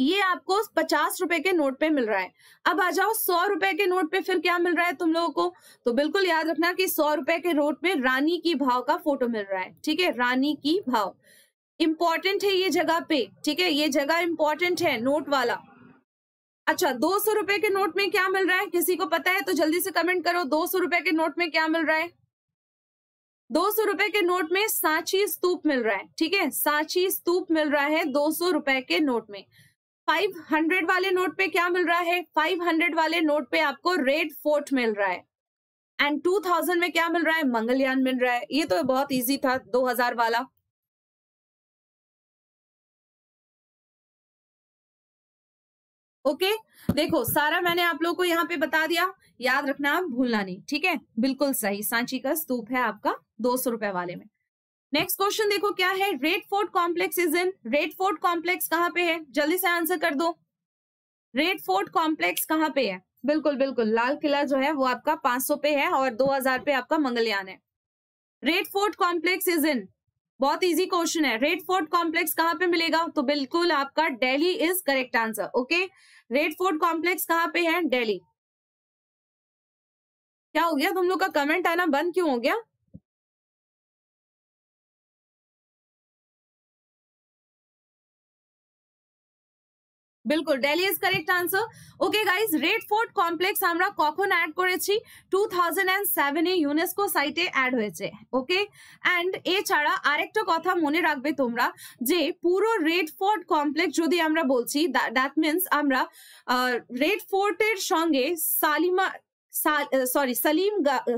ये आपको पचास रुपए के नोट पे मिल रहा है अब आ जाओ सौ रुपए के नोट पे फिर क्या मिल रहा है तुम लोगों को तो बिल्कुल याद रखना कि सौ रुपए के नोट में रानी की भाव का फोटो मिल रहा है ठीक है रानी की भाव इंपॉर्टेंट है ये जगह पे ठीक है ये जगह इंपॉर्टेंट है नोट वाला अच्छा दो सौ रुपए के नोट में क्या मिल रहा है किसी को पता है तो जल्दी से कमेंट करो दो सौ रुपए के नोट में क्या मिल रहा है दो सौ रुपए के नोट में सांची स्तूप मिल रहा है ठीक है सांची स्तूप मिल रहा है दो सौ रुपए के नोट में फाइव हंड्रेड वाले नोट पे क्या मिल रहा है फाइव हंड्रेड वाले नोट पे आपको रेड फोर्ट मिल रहा है एंड टू थाउजेंड में क्या मिल रहा है मंगलयान मिल रहा है ये तो बहुत इजी था दो हजार वाला ओके देखो सारा मैंने आप लोगों को यहाँ पे बता दिया याद रखना आप भूलना नहीं ठीक है बिल्कुल सही सांची का स्तूप है आपका दो सौ रुपए वाले में नेक्स्ट क्वेश्चन देखो क्या है red fort complex is in red fort complex कहाँ पे है जल्दी से आंसर कर दो रेड फोर्ट कॉम्प्लेक्स कहाँ पे है बिल्कुल बिल्कुल लाल किला जो है वो आपका 500 पे है और 2000 पे आपका मंगलयान है red fort complex is in बहुत इजी क्वेश्चन है रेड फोर्ट कॉम्प्लेक्स कहाँ पे मिलेगा तो बिल्कुल आपका Delhi is correct answer okay red fort complex कहाँ पे है दिल्ली क्या हो गया तुम लोग का कमेंट आना बंद क्यों हो गया বিলকুল Delhi is correct answer okay guys red fort complex আমরা কখন অ্যাড করেছি টু থাউজেন্ড ইউনেস্কো সাইটে অ্যাড হয়েছে ওকে অ্যান্ড এছাড়া আরেকটা কথা মনে রাখবে তোমরা যে পুরো রেড ফোর্ট কমপ্লেক্স যদি আমরা বলছি দ্যাট মিন্স আমরা রেড ফোর্টের সঙ্গে সালিমা সরি সালিম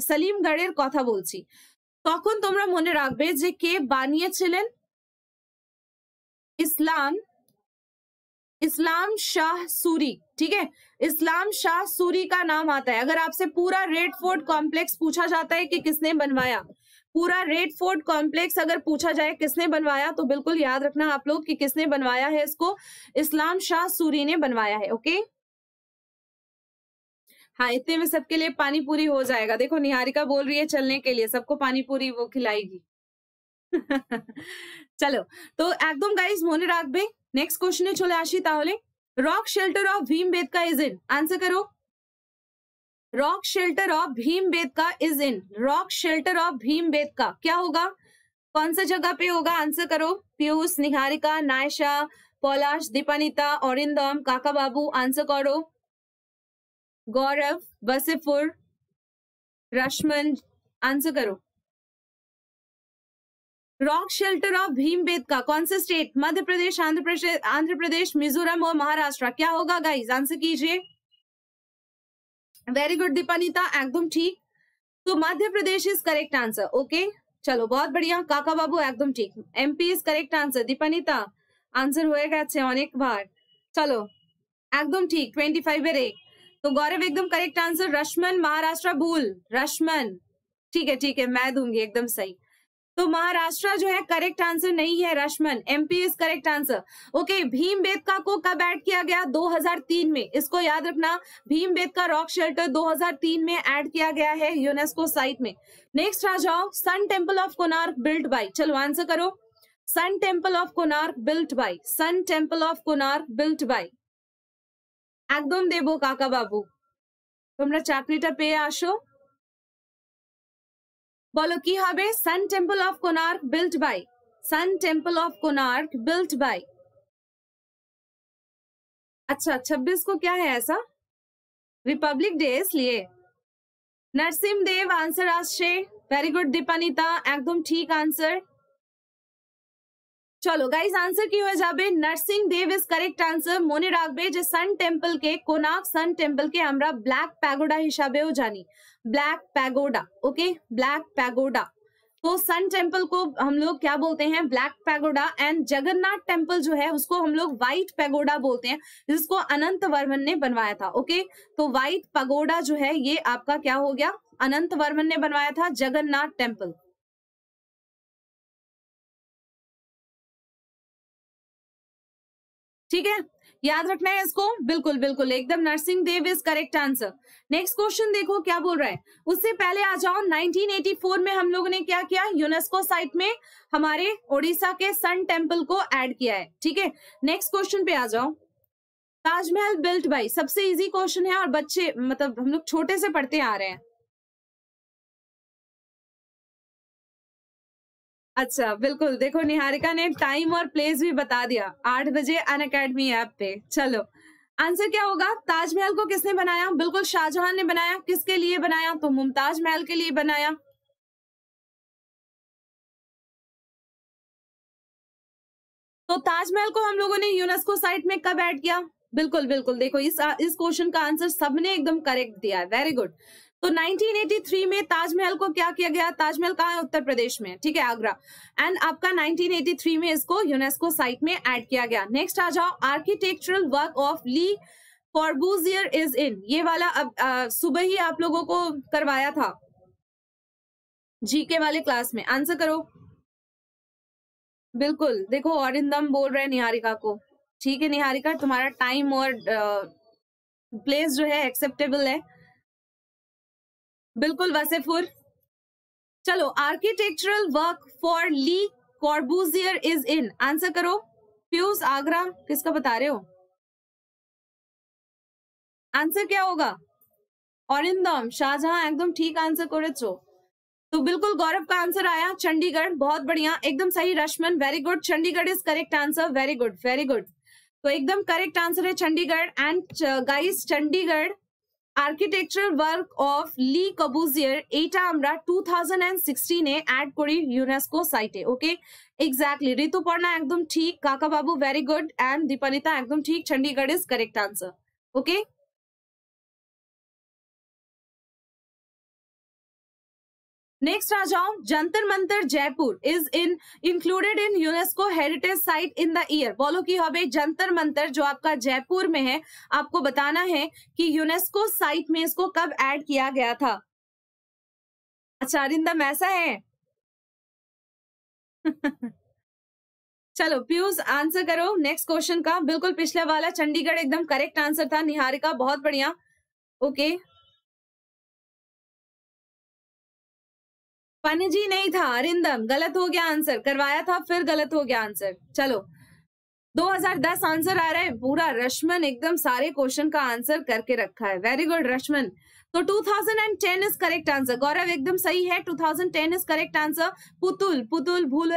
সালিমগড়ের কথা বলছি তখন তোমরা মনে রাখবে যে কে বানিয়েছিলেন ইসলাম इस्लाम शाह सूरी ठीक है इस्लाम शाह सूरी का नाम आता है अगर आपसे पूरा रेड फोर्ट कॉम्प्लेक्स पूछा जाता है कि किसने बनवाया पूरा रेड फोर्ट कॉम्प्लेक्स अगर पूछा जाए किसने बनवाया तो बिल्कुल याद रखना आप लोग कि किसने बनवाया है इसको इस्लाम शाह सूरी ने बनवाया है ओके हाँ इतने में सबके लिए पानी पूरी हो जाएगा देखो निहारिका बोल रही है चलने के लिए सबको पानी पूरी वो खिलाएगी <laughs> चलो तो एकदम गाइस मोने भाई নেক্সট কোশ্চেনে চলে আসি তাহলে rock shelter of Bhimbetka is in answer करो rock shelter of Bhimbetka is in rock shelter of Bhimbetka क्या होगा कौन सा जगह पे होगा आंसर करो पीयूष निहारिका नायशा पौलाश दीपानिता इंदौम काका बाबू आंसर करो गौरव बसीपुर रश्मन आंसर करो रॉक शेल्टर ऑफ भीम का कौन सा स्टेट मध्य प्रदेश आंध्र प्रदेश आंध्र प्रदेश मिजोरम और महाराष्ट्र क्या होगा गाइज आंसर कीजिए वेरी गुड दीपानीता एकदम ठीक तो Madhya Pradesh is correct answer okay चलो बहुत बढ़िया काका बाबू एकदम ठीक MP is correct answer Dipanita answer হয়ে গেছে अनेक बार चलो एकदम ठीक ट्वेंटी फाइव एक तो गौरव एकदम करेक्ट आंसर रश्मन महाराष्ट्र भूल रश्मन ठीक है ठीक है मैं दूंगी एकदम सही तो महाराष्ट्र जो है करेक्ट आंसर नहीं है Rashman MP is correct answer okay Bhimbetka को कब ऐड किया गया 2003 में इसको याद रखना भीम बेदका रॉक शेल्टर 2003 में ऐड किया गया है यूनेस्को साइट में नेक्स्ट आ जाओ sun temple of Konark built by चलो आंसर करो sun temple of Konark built by sun temple of built built by देवो काका बाबू तुम्हारा चाकरी टा पे आशो বলো কি হবে sun temple of Konark built by sun temple of Konark built by अच्छा छब्बीस को क्या है ऐसा रिपब्लिक डे इसलिए Narasimha Deva answer Ashray very good Dipanita एकदम ठीक आंसर चलो गाइस आंसर की গাইস जाबे Narasimha Deva is correct answer मोने राखबे जे सन टेंपल के कोनाक सन टेंपल के हमरा ब्लैक पैगोडा हिसाबे हो जानी black pagoda okay black pagoda तो सन टेंपल को हम लोग क्या बोलते हैं black pagoda and Jagannath temple जो है उसको हम लोग व्हाइट पैगोडा बोलते हैं जिसको अनंत वर्मन ने बनवाया था ओके तो व्हाइट पगोडा जो है ये आपका क्या हो गया अनंत वर्मन ने बनवाया था जगन्नाथ टेंपल ठीक है याद रखना है इसको बिल्कुल बिल्कुल एकदम Narasimha Deva is correct answer next question देखो क्या बोल रहा है उससे पहले आ जाओ 1984 में हम लोगों ने क्या किया यूनेस्को साइट में हमारे ओडिशा के सन टेम्पल को ऐड किया है ठीक है नेक्स्ट क्वेश्चन पे आ जाओ ताजमहल बिल्ट बाई सबसे इजी क्वेश्चन है और बच्चे मतलब हम लोग छोटे से पढ़ते आ रहे हैं अच्छा बिल्कुल देखो निहारिका ने टाइम और प्लेस भी बता दिया आठ बजे अन अकेडमी ऐप पे चलो आंसर क्या होगा ताजमहल को किसने बनाया बिल्कुल शाहजहां ने बनाया किसके लिए बनाया तो मुमताज महल के लिए बनाया तो ताजमहल को हम लोगों ने यूनेस्को साइट में कब ऐड किया बिल्कुल बिल्कुल देखो इस इस क्वेश्चन का आंसर सबने एकदम करेक्ट दिया है वेरी गुड तो 1983 में ताजमहल को क्या किया गया ताजमहल कहाँ है उत्तर प्रदेश में ठीक है आगरा एंड आपका 1983 में इसको यूनेस्को साइट में ऐड किया गया नेक्स्ट आ जाओ architectural work of Le Corbusier is in ये वाला अब सुबह ही आप लोगों को करवाया था जीके वाले क्लास में आंसर करो बिल्कुल देखो और बोल रहे निहारिका को ठीक है निहारिका तुम्हारा टाइम और प्लेस जो है एक्सेप्टेबल है बिल्कुल वसेफुर चलो architectural work for Le Corbusier is in answer करो फ्यूज आगरा किसका बता रहे हो आंसर क्या होगा इंदम शाहजहां एकदम ठीक आंसर चो तो बिल्कुल गौरव का आंसर आया चंडीगढ़ बहुत बढ़िया एकदम सही Rashman very good Chandigarh is correct answer very good very good तो एकदम करेक्ट आंसर है Chandigarh and guys Chandigarh architectural work of Le Corbusier ये टू थाउजेंड एंड सिक्सटीन करी यूनेस्को सजैक्टलि ऋतुपर्णा एकदम ठीक Kaka Babu very good and Dipanita एकदम ठीक Chandigarh is correct answer okay आ जाओ Jantar Mantar Jaipur is in included in UNESCO heritage site in the year बोलो की हबे जंतर मंतर जो आपका जयपुर में है आपको बताना है कि यूनेस्को साइट में इसको कब ऐड किया गया था अच्छा अरिंदम ऐसा है <laughs> चलो प्यूज आंसर करो नेक्स्ट क्वेश्चन का बिल्कुल पिछले वाला चंडीगढ़ एकदम करेक्ट आंसर था निहारिका बहुत बढ़िया ओके okay. पनजी नहीं था अरिंदम गलत हो गया आंसर करवाया था फिर गलत हो गया आंसर चलो 2010 आंसर आ रहा है पूरा रश्मन एकदम सारे क्वेश्चन का आंसर करके रखा है वेरी गुड रश्मन तो 2010 thousand ten is correct answer Gaurav एकदम सही है 2010 thousand ten is correct answer Putul Putul Putul हो ভুল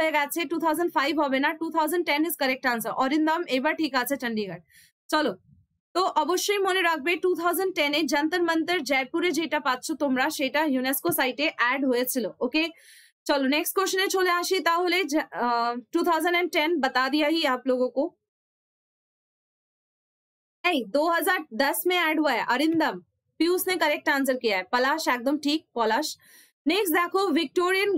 टू थाउजेंड 2005 হবে না 2010 ইজ কারেক্ট আনসার অরিন্দম এবার ठीक आ चंडीगढ़ चलो तो अवश्य मन रखे टू थाउजेंड टेन যন্তর মন্তর জয়পুরে যেটা পাচ্ছ তোমরা সেটা ইউনেস্কো সাইটে অ্যাড হয়েছিল ওকে चलो नेक्स्ट क्वेश्चन है चले थाउजेंड एंड टेन बता दिया ही आप लोगों को नहीं 2010 में ऐड हुआ है अरिंदम पीयूष ने करेक्ट आंसर किया है पलाश एकदम ठीक पलाश नेक्स्ट देखो Victorian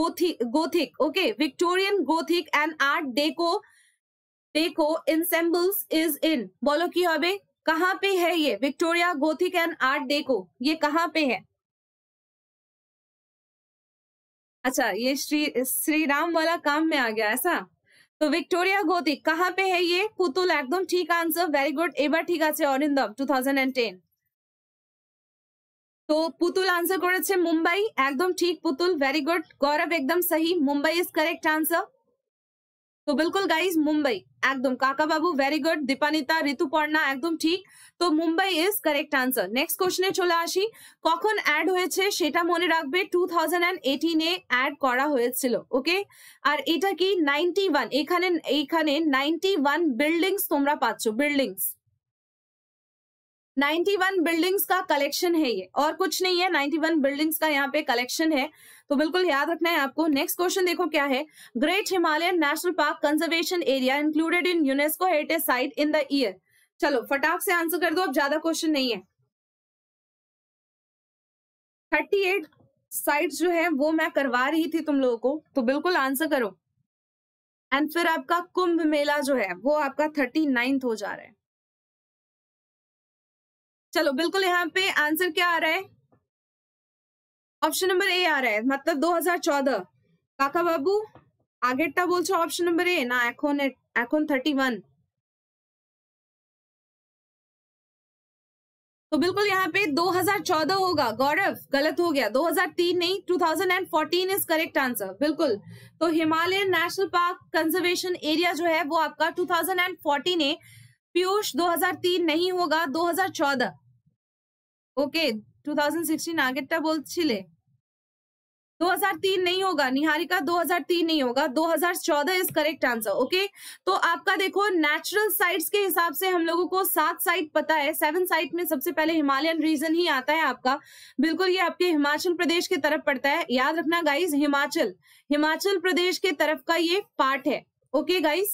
Gothic Gothic okay Victorian Gothic and art deco देखो इंसेम्बल्स इज इन बोलो की अबे कहाँ पे है ये विक्टोरिया गोथिक एंड आर्ट देखो ये कहाँ पे है अच्छा ये श्री श्री राम वाला काम में आ गया ऐसा तो विक्टोरिया गोथिक कहाँ पे है ये पुतुल एकदम ठीक आंसर वेरी गुड ठीक এবার टू थाउजेंड एंड टेन तो पुतुल आंसर कर মুম্বাই एकदम ठीक पुतुल वेरी गुड गौरव एकदम सही মুম্বাই इज करेक्ट आंसर तो बिल्कुल गाइज मुंबई एकदम काका बाबू वेरी गुड दीपानिता ऋतुपर्णा एकदम ठीक तो Mumbai is correct answer next question चले आसि कौन एड होता मन रखे टू थाउजेंड एंड एटीन एडके और ये ninety one ninety one building तुम्हारा पाच बिल्डिंगस 91 बिल्डिंग्स का कलेक्शन है ये और कुछ नहीं है 91 बिल्डिंग्स का यहाँ पे कलेक्शन है तो बिल्कुल याद रखना है आपको नेक्स्ट क्वेश्चन देखो क्या है great Himalayan national park conservation area included in UNESCO heritage site in the year चलो फटाक से आंसर कर दो अब ज्यादा क्वेश्चन नहीं है थर्टी एट साइट जो है वो मैं करवा रही थी तुम लोगों को तो बिल्कुल आंसर करो एंड फिर आपका कुंभ मेला जो है वो आपका थर्टी नाइन्थ हो जा रहा है चलो बिल्कुल यहाँ पे आंसर क्या आ रहा है ऑप्शन नंबर ए आ रहा है मतलब 2014 काका কাকা বাবু बोल বলছো ऑप्शन नंबर ए ना এখন এখন 31 तो बिल्कुल यहाँ पे 2014 होगा गौरव गलत हो गया 2003 नहीं 2014 इज करेक्ट आंसर बिल्कुल तो Himalayan national park conservation area जो है वो आपका 2014 है पीयूष 2003 नहीं होगा 2014 ओके okay, 2016 थाउजेंड सिक्सटीन आगेटा बोलছিলে 2003 नहीं होगा निहारिका 2003 नहीं होगा 2014 इज करेक्ट आंसर ओके तो आपका देखो नेचुरल साइट्स के हिसाब से हम लोगों को सात साइट पता है सेवन साइट में सबसे पहले हिमालयन रीजन ही आता है आपका बिल्कुल ये आपके हिमाचल प्रदेश के तरफ पड़ता है याद रखना गाइस हिमाचल हिमाचल प्रदेश के तरफ का ये पार्ट है okay guys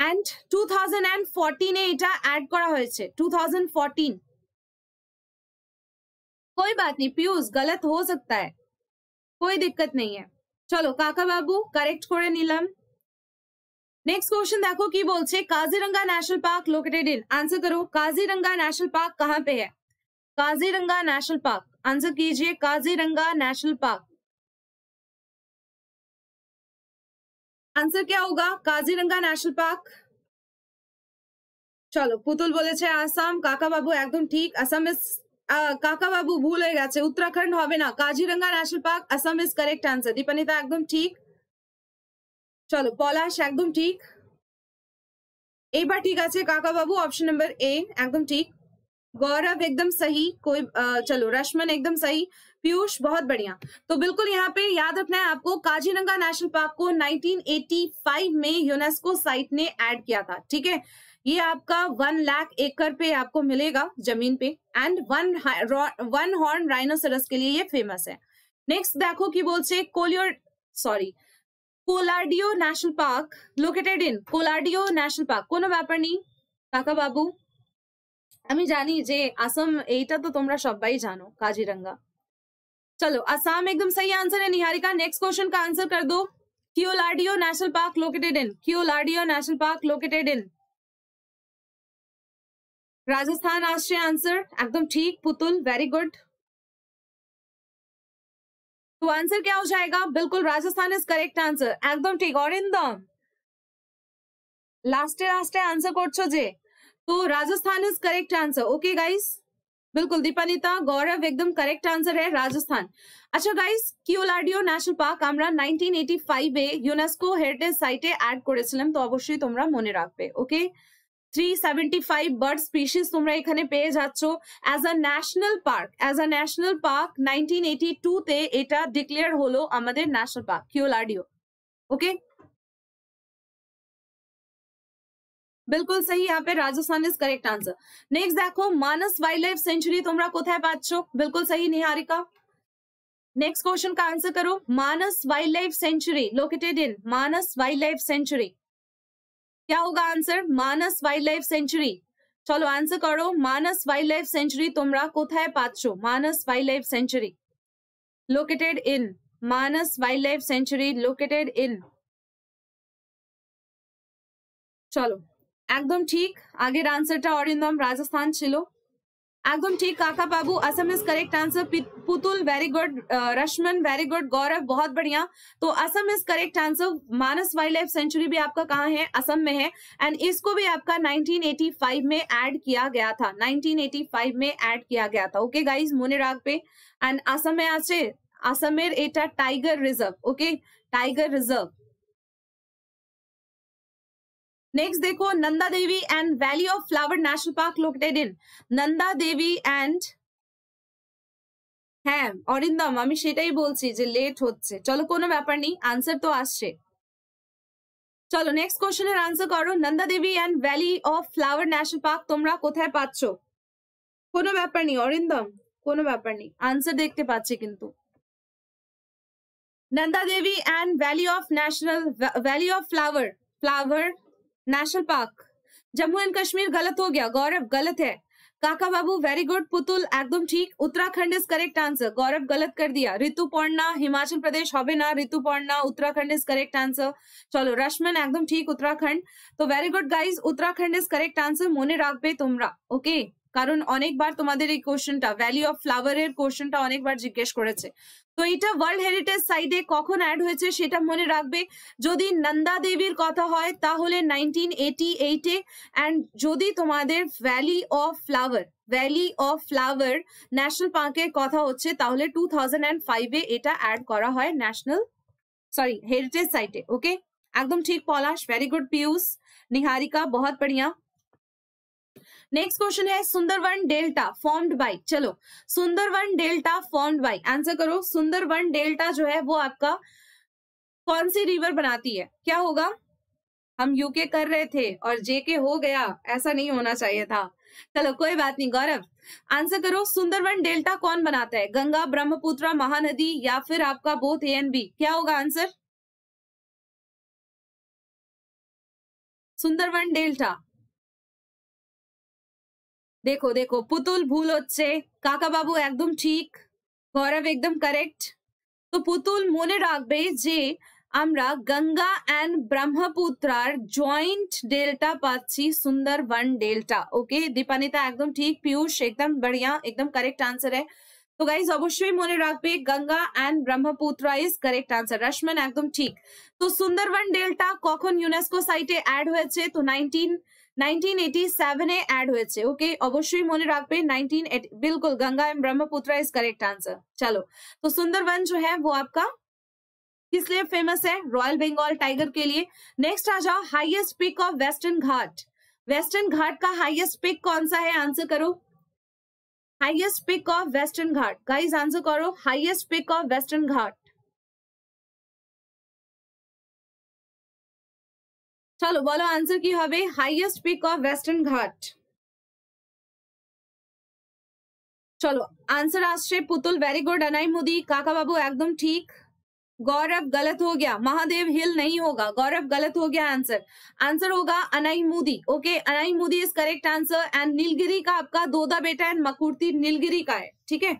and two thousand and fourteen এটা অ্যাড করা হয়েছে টু থাউজেন্ড ফোরটিন कोई बात नहीं पीयूष गलत हो सकता है कोई दिक्कत नहीं है चलो काका बाबू करेक्ट করে नीलम नेक्स्ट क्वेश्चन देखो কি বলছে Kaziranga national park located in answer करो काजीरंगा नेशनल पार्क कहाँ पे है काजीरंगा नेशनल पार्क आंसर कीजिए काजीरंगा नेशनल पार्क आंसर क्या होगा काजीरंगा नेशनल पार्क चलो पुतुल बोले आसाम काका बाबू एकदम ठीक असम इज ए एकदम ठीक गौरव एकदम सही कोई चलो रश्मन एकदम सही पीयूष बहुत बढ़िया तो बिल्कुल यहाँ पे याद रखना है आपको काजीरंगा नेशनल पार्क को नाइनटीन एटी फाइव में यूनेस्को साइट ने एड किया था ठीक है ये आपका वन लाख एकड़ पे आपको मिलेगा जमीन पे and one one horn rhinoceros के लिए ये फेमस है नेक्स्ट देखो कि बोलते Keoladeo sorry Keoladeo national park located in Keoladeo national park को नहीं काका बाबू বাবু जानी जे যে আসাম तो तुम्हारा তোমরা সবাই जानो काजीरंगा चलो असम एकदम सही आंसर है निहारिका नेक्स्ट क्वेश्चन का आंसर कर दो Keoladeo national park located in Keoladeo national park located in Rajasthan Ashray answer एकदम ठीक पुतुल वेरी गुड तो आंसर क्या हो जाएगा बिल्कुल राजस्थान इज करेक्ट आंसर एकदम ठीक और in the last last answer कर तो Rajasthan is correct answer okay guys बिल्कुल दीपानीता गौरव एकदम करेक्ट आंसर है राजस्थान अच्छा गाइस क्यूलाडियो नेशनल पार्क हमारा 1985 में यूनेस्को हेरिटेज साइटे ऐड करेছিলাম তো অবশ্যই তোমরা মনে রাখবে okay okay? 375 bird species bird species তোমরা এখানে পেয়ে যাচ্ছ as a national park as a national park nineteen eighty টুতে এটা ডিক্লেয়ার হলো আমাদের ন্যাশনাল পার্ক কিওলাডিও ओके বিলকুল সহি यहाँ पे Rajasthan is correct answer next देखो मानस वाइल्ड लाइफ सेंचुरी तुम्हारा कोथा है পাচ্ছ बिल्कुल सही निहारिका नेक्स्ट क्वेश्चन का आंसर करो Manas wildlife sanctuary located in Manas wildlife sanctuary क्या होगा answer Manas wildlife sanctuary चलो आंसर करो मानस वाइल्ड लाइफ सेंचुरी तुम्हारा कथाय पाच Manas wildlife sanctuary located in Manas wildlife sanctuary located in चलो एकदम ठीक आगे आंसर अरिंदम राजस्थान छोड़ एकदम ठीक Kaka Babu Assam is correct answer Putul very good Rashman very good Gaurav बहुत बढ़िया तो Assam is correct answer Manas wildlife sanctuary भी आपका कहाँ है असम में है एंड इसको भी आपका 1985 में ऐड किया गया था 1985 में ऐड किया गया था ओके गाइज मोने राग पे एंड असम में आसे असमेर एटा tiger reserve okay tiger reserve next देखो Nanda Devi and valley of flower national park located in Nanda Devi and हाँ अरिंदम हमें सेटाई बोलिए लेट हो चलो को बेपार नहीं आंसर तो आस चलो नेक्स्ट क्वेश्चन आंसर करो Nanda Devi and valley of flower national park तुम्हारा कथाय पाच को बेपार नहीं अरिंदम को बेपार नहीं आंसर देखते क्योंकि Nanda Devi and valley of national valley of flower flower national park Jammu and Kashmir गलत हो गया गौरव गलत है काका बाबू वेरी गुड पुतुल एकदम ठीक Uttarakhand is correct answer Gaurav गलत कर दिया ऋतु पौर्णा हिमाचल प्रदेश हो ना Rituparna Uttarakhand is correct answer चलो रश्मन एकदम ठीक उत्तराखंड तो very good guys Uttarakhand is correct answer मोने राखबे तुमरा ओके okay? কারণ অনেকবার তোমাদের এই কোশ্চেনটা ভ্যালি অফ ফ্লাওয়ারের কোশ্চেনটা অনেকবার জিজ্ঞেস করেছে তো এটা ওয়ার্ল্ড হেরিটেজ সাইটে কখন অ্যাড হয়েছে সেটা মনে রাখবে যদি নন্দা দেবীর কথা হয় তাহলে নাইনটিন এইটি এইটে অ্যান্ড যদি তোমাদের valley of flower valley of flower national পার্কের কথা হচ্ছে তাহলে টু থাউজেন্ড অ্যান্ড ফাইভে এটা অ্যাড করা হয় ন্যাশনাল সরি হেরিটেজ সাইটে ওকে একদম ঠিক পলাশ ভেরি গুড পিউস নিহারিকা বহুত বড়িয়া नेक्स्ट क्वेश्चन है सुंदरवन डेल्टा फॉर्म्ड बाय चलो Sundarban delta formed by answer करो सुंदरवन डेल्टा जो है वो आपका कौन सी रिवर बनाती है क्या होगा हम यूके कर रहे थे और जेके हो गया ऐसा नहीं होना चाहिए था चलो कोई बात नहीं गौरव आंसर करो सुंदरवन डेल्टा कौन बनाता है गंगा ब्रह्मपुत्र महानदी या फिर आपका बोथ ए बी क्या होगा आंसर सुंदरवन डेल्टा देखो देखो पुतुल भूल होच्छे काका बाबू एकदम ठीक गौरव एकदम करेक्ट तो पुतुल मोने राखबे जे आमरा गंगा एंड ब्रह्मपुत्रार जॉइंट डेल्टा पाच्छी सुंदरवन डेल्टा ओके दीपानिता एकदम ठीक पीयूष एकदम बढ़िया एकदम करेक्ट आंसर है तो गाइज अवश्य मोने राखबे Ganga and Brahmaputra is correct answer Rashman एकदम ठीक तो सुंदरवन डेल्टा कौन यूनेस्को साइटे एड हो तो नाइनटीन 19... फेमस है रॉयल बंगाल टाइगर के लिए नेक्स्ट आ जाओ highest peak of Western Ghat Western Ghat का हाइएस्ट पिक कौन सा है आंसर करो highest peak of Western Ghat guys answer करो highest peak of Western Ghat चलो बोलो आंसर की हवे highest peak of Western Ghat चलो answer Ashray Putul very good Anai Mudi Kaka Babu एकदम ठीक गौरव गलत हो गया महादेव हिल नहीं होगा गौरव गलत हो गया आंसर आंसर होगा Anai Mudi okay Anai Mudi is correct answer and Nilgiri का आपका दोदा बेटा एंड मकुर्ती नीलगिरी का है ठीक है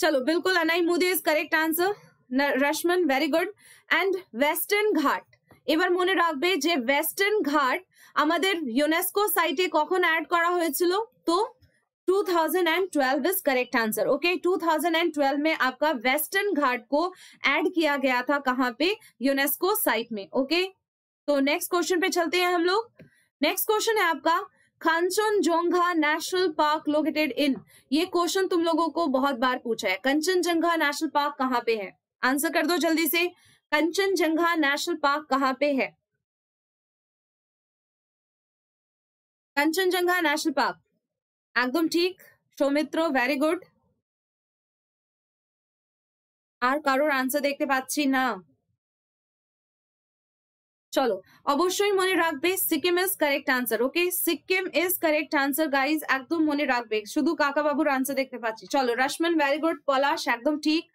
चलो बिल्कुल Anai Mudi is correct answer Rashman very good and Western Ghat এবার মনে রাখবে যে ওয়েস্টার্ন ঘাট আমাদের ইউনেস্কো সাইটে কখন অ্যাড করা হয়েছিল তো 2012 इज करेक्ट आंसर ओके 2012 में आपका वेस्टर्न घाट को ऐड किया गया था कहां पे यूनेस्को साइट में ओके तो नेक्स्ट क्वेश्चन पे चलते हैं हम लोग नेक्स्ट क्वेश्चन है आपका Kanchenjunga national park located in ये क्वेश्चन तुम लोगों को बहुत बार पूछा है कंचन कंचनजंघा नेशनल पार्क कहाँ पे है आंसर कर दो जल्दी से कंचनजंगा नेशनल पार्क कहाँ पे है कंचनजंगा नेशनल पार्क एकदम ठीक सौमित्र वेरी गुड आर कारोर आंसर देखते ना चलो अवश्य मन रखे Sikkim is correct answer okay Sikkim is correct answer guys एकदम मन रखे शुद्ध काका बाबू आंसर देखते चलो रश्मन वेरी गुड पलाश एकदम ठीक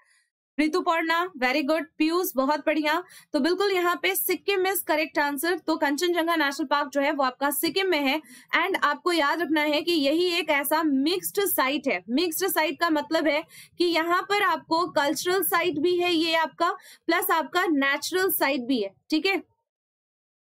ऋतुपर्णा वेरी गुड पीयूष बहुत बढ़िया तो बिल्कुल यहाँ पे सिक्किम इज करेक्ट आंसर तो कंचनजंगा नेशनल पार्क जो है वो आपका सिक्किम में है एंड आपको याद रखना है कि यही एक ऐसा मिक्स्ड साइट है मिक्स्ड साइट का मतलब है कि यहाँ पर आपको कल्चरल साइट भी है ये आपका प्लस आपका नेचुरल साइट भी है ठीक है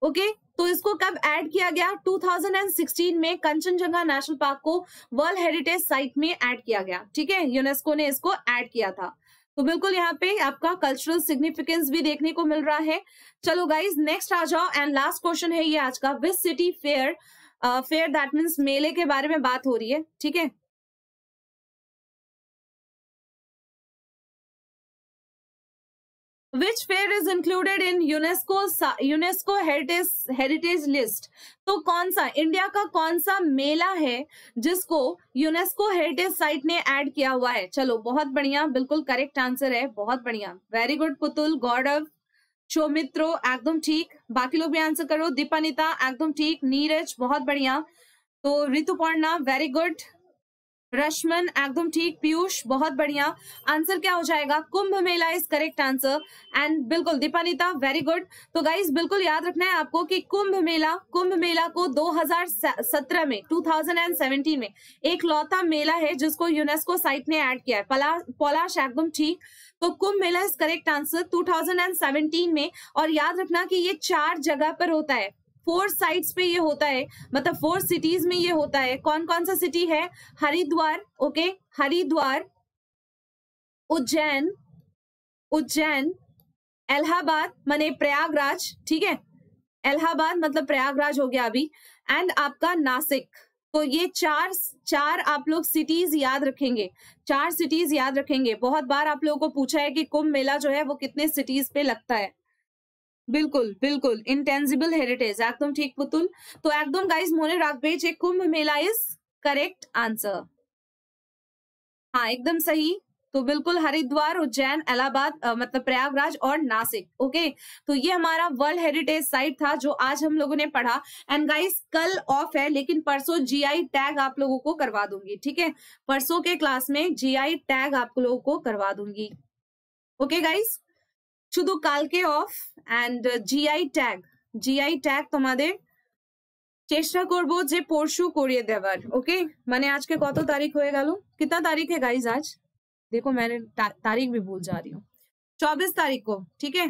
ओके तो इसको कब ऐड किया गया 2016 में कंचनजंगा नेशनल पार्क को वर्ल्ड हेरिटेज साइट में ऐड किया गया ठीक है यूनेस्को ने इसको ऐड किया था तो बिल्कुल यहाँ पे आपका कल्चरल सिग्निफिकेंस भी देखने को मिल रहा है चलो गाइज नेक्स्ट आ जाओ एंड लास्ट क्वेश्चन है ये आज का which city fair fair that means मेले के बारे में बात हो रही है ठीक है which fair is included in UNESCO UNESCO heritage heritage list तो कौन सा इंडिया का कौन सा मेला है जिसको यूनेस्को हेरिटेज साइट ने ऐड किया हुआ है चलो बहुत बढ़िया बिल्कुल करेक्ट आंसर है बहुत बढ़िया वेरी गुड पुतुल गौरव चौमित्रो एकदम ठीक बाकी लोग भी आंसर करो दीपानिता एकदम ठीक नीरज बहुत बढ़िया तो ऋतुपर्णा वेरी गुड रश्मन एकदम ठीक पीयूष बहुत बढ़िया आंसर क्या हो जाएगा Kumbh Mela is correct answer and बिल्कुल दीपानीता वेरी गुड तो गाइज बिल्कुल याद रखना है आपको कि कुंभ मेला कुंभ मेला को 2017 में 2017 में एक लौता मेला है जिसको यूनेस्को साइट ने ऐड किया है पला, एकदम ठीक तो Kumbh Mela is correct answer 2017 में और याद रखना कि ये चार जगह पर होता है फोर साइट्स पे ये होता है मतलब फोर सिटीज में ये होता है कौन कौन सा सिटी है हरिद्वार ओके हरिद्वार उज्जैन उज्जैन इलाहाबाद माने प्रयागराज ठीक है इलाहाबाद मतलब प्रयागराज हो गया अभी एंड आपका नासिक तो ये चार चार आप लोग सिटीज याद रखेंगे चार सिटीज याद रखेंगे बहुत बार आप लोगों को पूछा है कि कुंभ मेला जो है वो कितने सिटीज पे लगता है বিলকুল বিলকুল ইনটেনজিবল হেরিটেজ একদম ঠিক পুতুল তো একদম গাইজ মনে রাখবে যে কুম্ভ মেলা ইজ करेक्ट आंसर हाँ एकदम सही तो बिल्कुल हरिद्वार उज्जैन इलाहाबाद मतलब प्रयागराज और नासिक ओके तो ये हमारा वर्ल्ड हेरिटेज साइट था जो आज हम लोगों ने पढ़ा एंड गाइस कल ऑफ है लेकिन परसों जीआई टैग आप लोगों को करवा दूंगी ठीक है परसों के क्लास में जीआई टैग आप लोगों को करवा दूंगी ओके गाइस শুধু কালকে off and GI tag GI tag তোমাদের চেষ্টা করব যে পরশু করিয়ে দেবার ওকে মানে আজকে কত তারিখ হয়ে গেল কত তারিখ হে গাইস আজ देखो मैंने तारीख भी भूल जा रही हूं 24 तारीख को ठीक है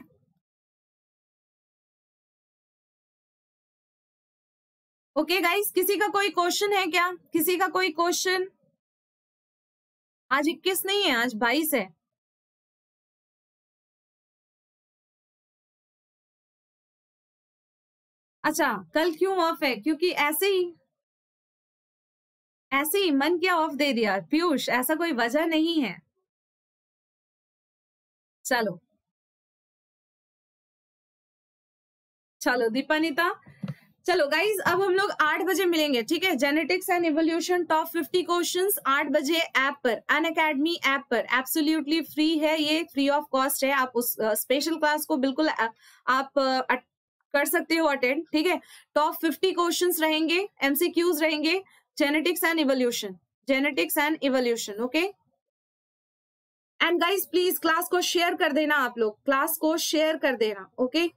ओके गाइस किसी का कोई क्वेश्चन है क्या किसी का कोई क्वेश्चन आज 21 नहीं है आज 22 है अच्छा कल क्यों ऑफ है क्योंकि ऐसे ही ऐसे ही मन क्या ऑफ दे दिया पीयूष ऐसा कोई वजह नहीं है चलो चलो दीपानिता चलो गाइज अब हम लोग आठ बजे मिलेंगे ठीक है genetics and evolution top fifty question आठ बजे ऐप पर अन अकेडमी ऐप पर एब्सोल्यूटली फ्री है ये फ्री ऑफ कॉस्ट है आप उस स्पेशल uh, क्लास को बिल्कुल uh, आप uh, कर सकते हो अटेंड ठीक है टॉप फिफ्टी क्वेश्चन रहेंगे एमसीक्यूज रहेंगे genetics and evolution genetics and evolution okay and guys please class को शेयर कर देना आप लोग क्लास को शेयर कर देना ओके okay?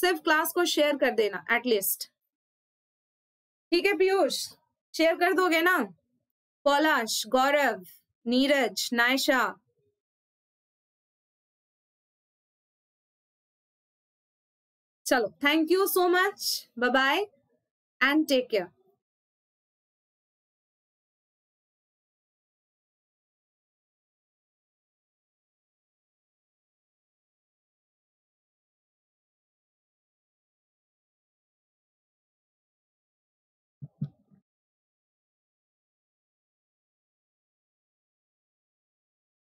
सिर्फ क्लास को शेयर कर देना एटलीस्ट ठीक है पीयूष शेयर कर दोगे ना पौलाश गौरव नीरज नायशा चलो thank you so much bye bye and take care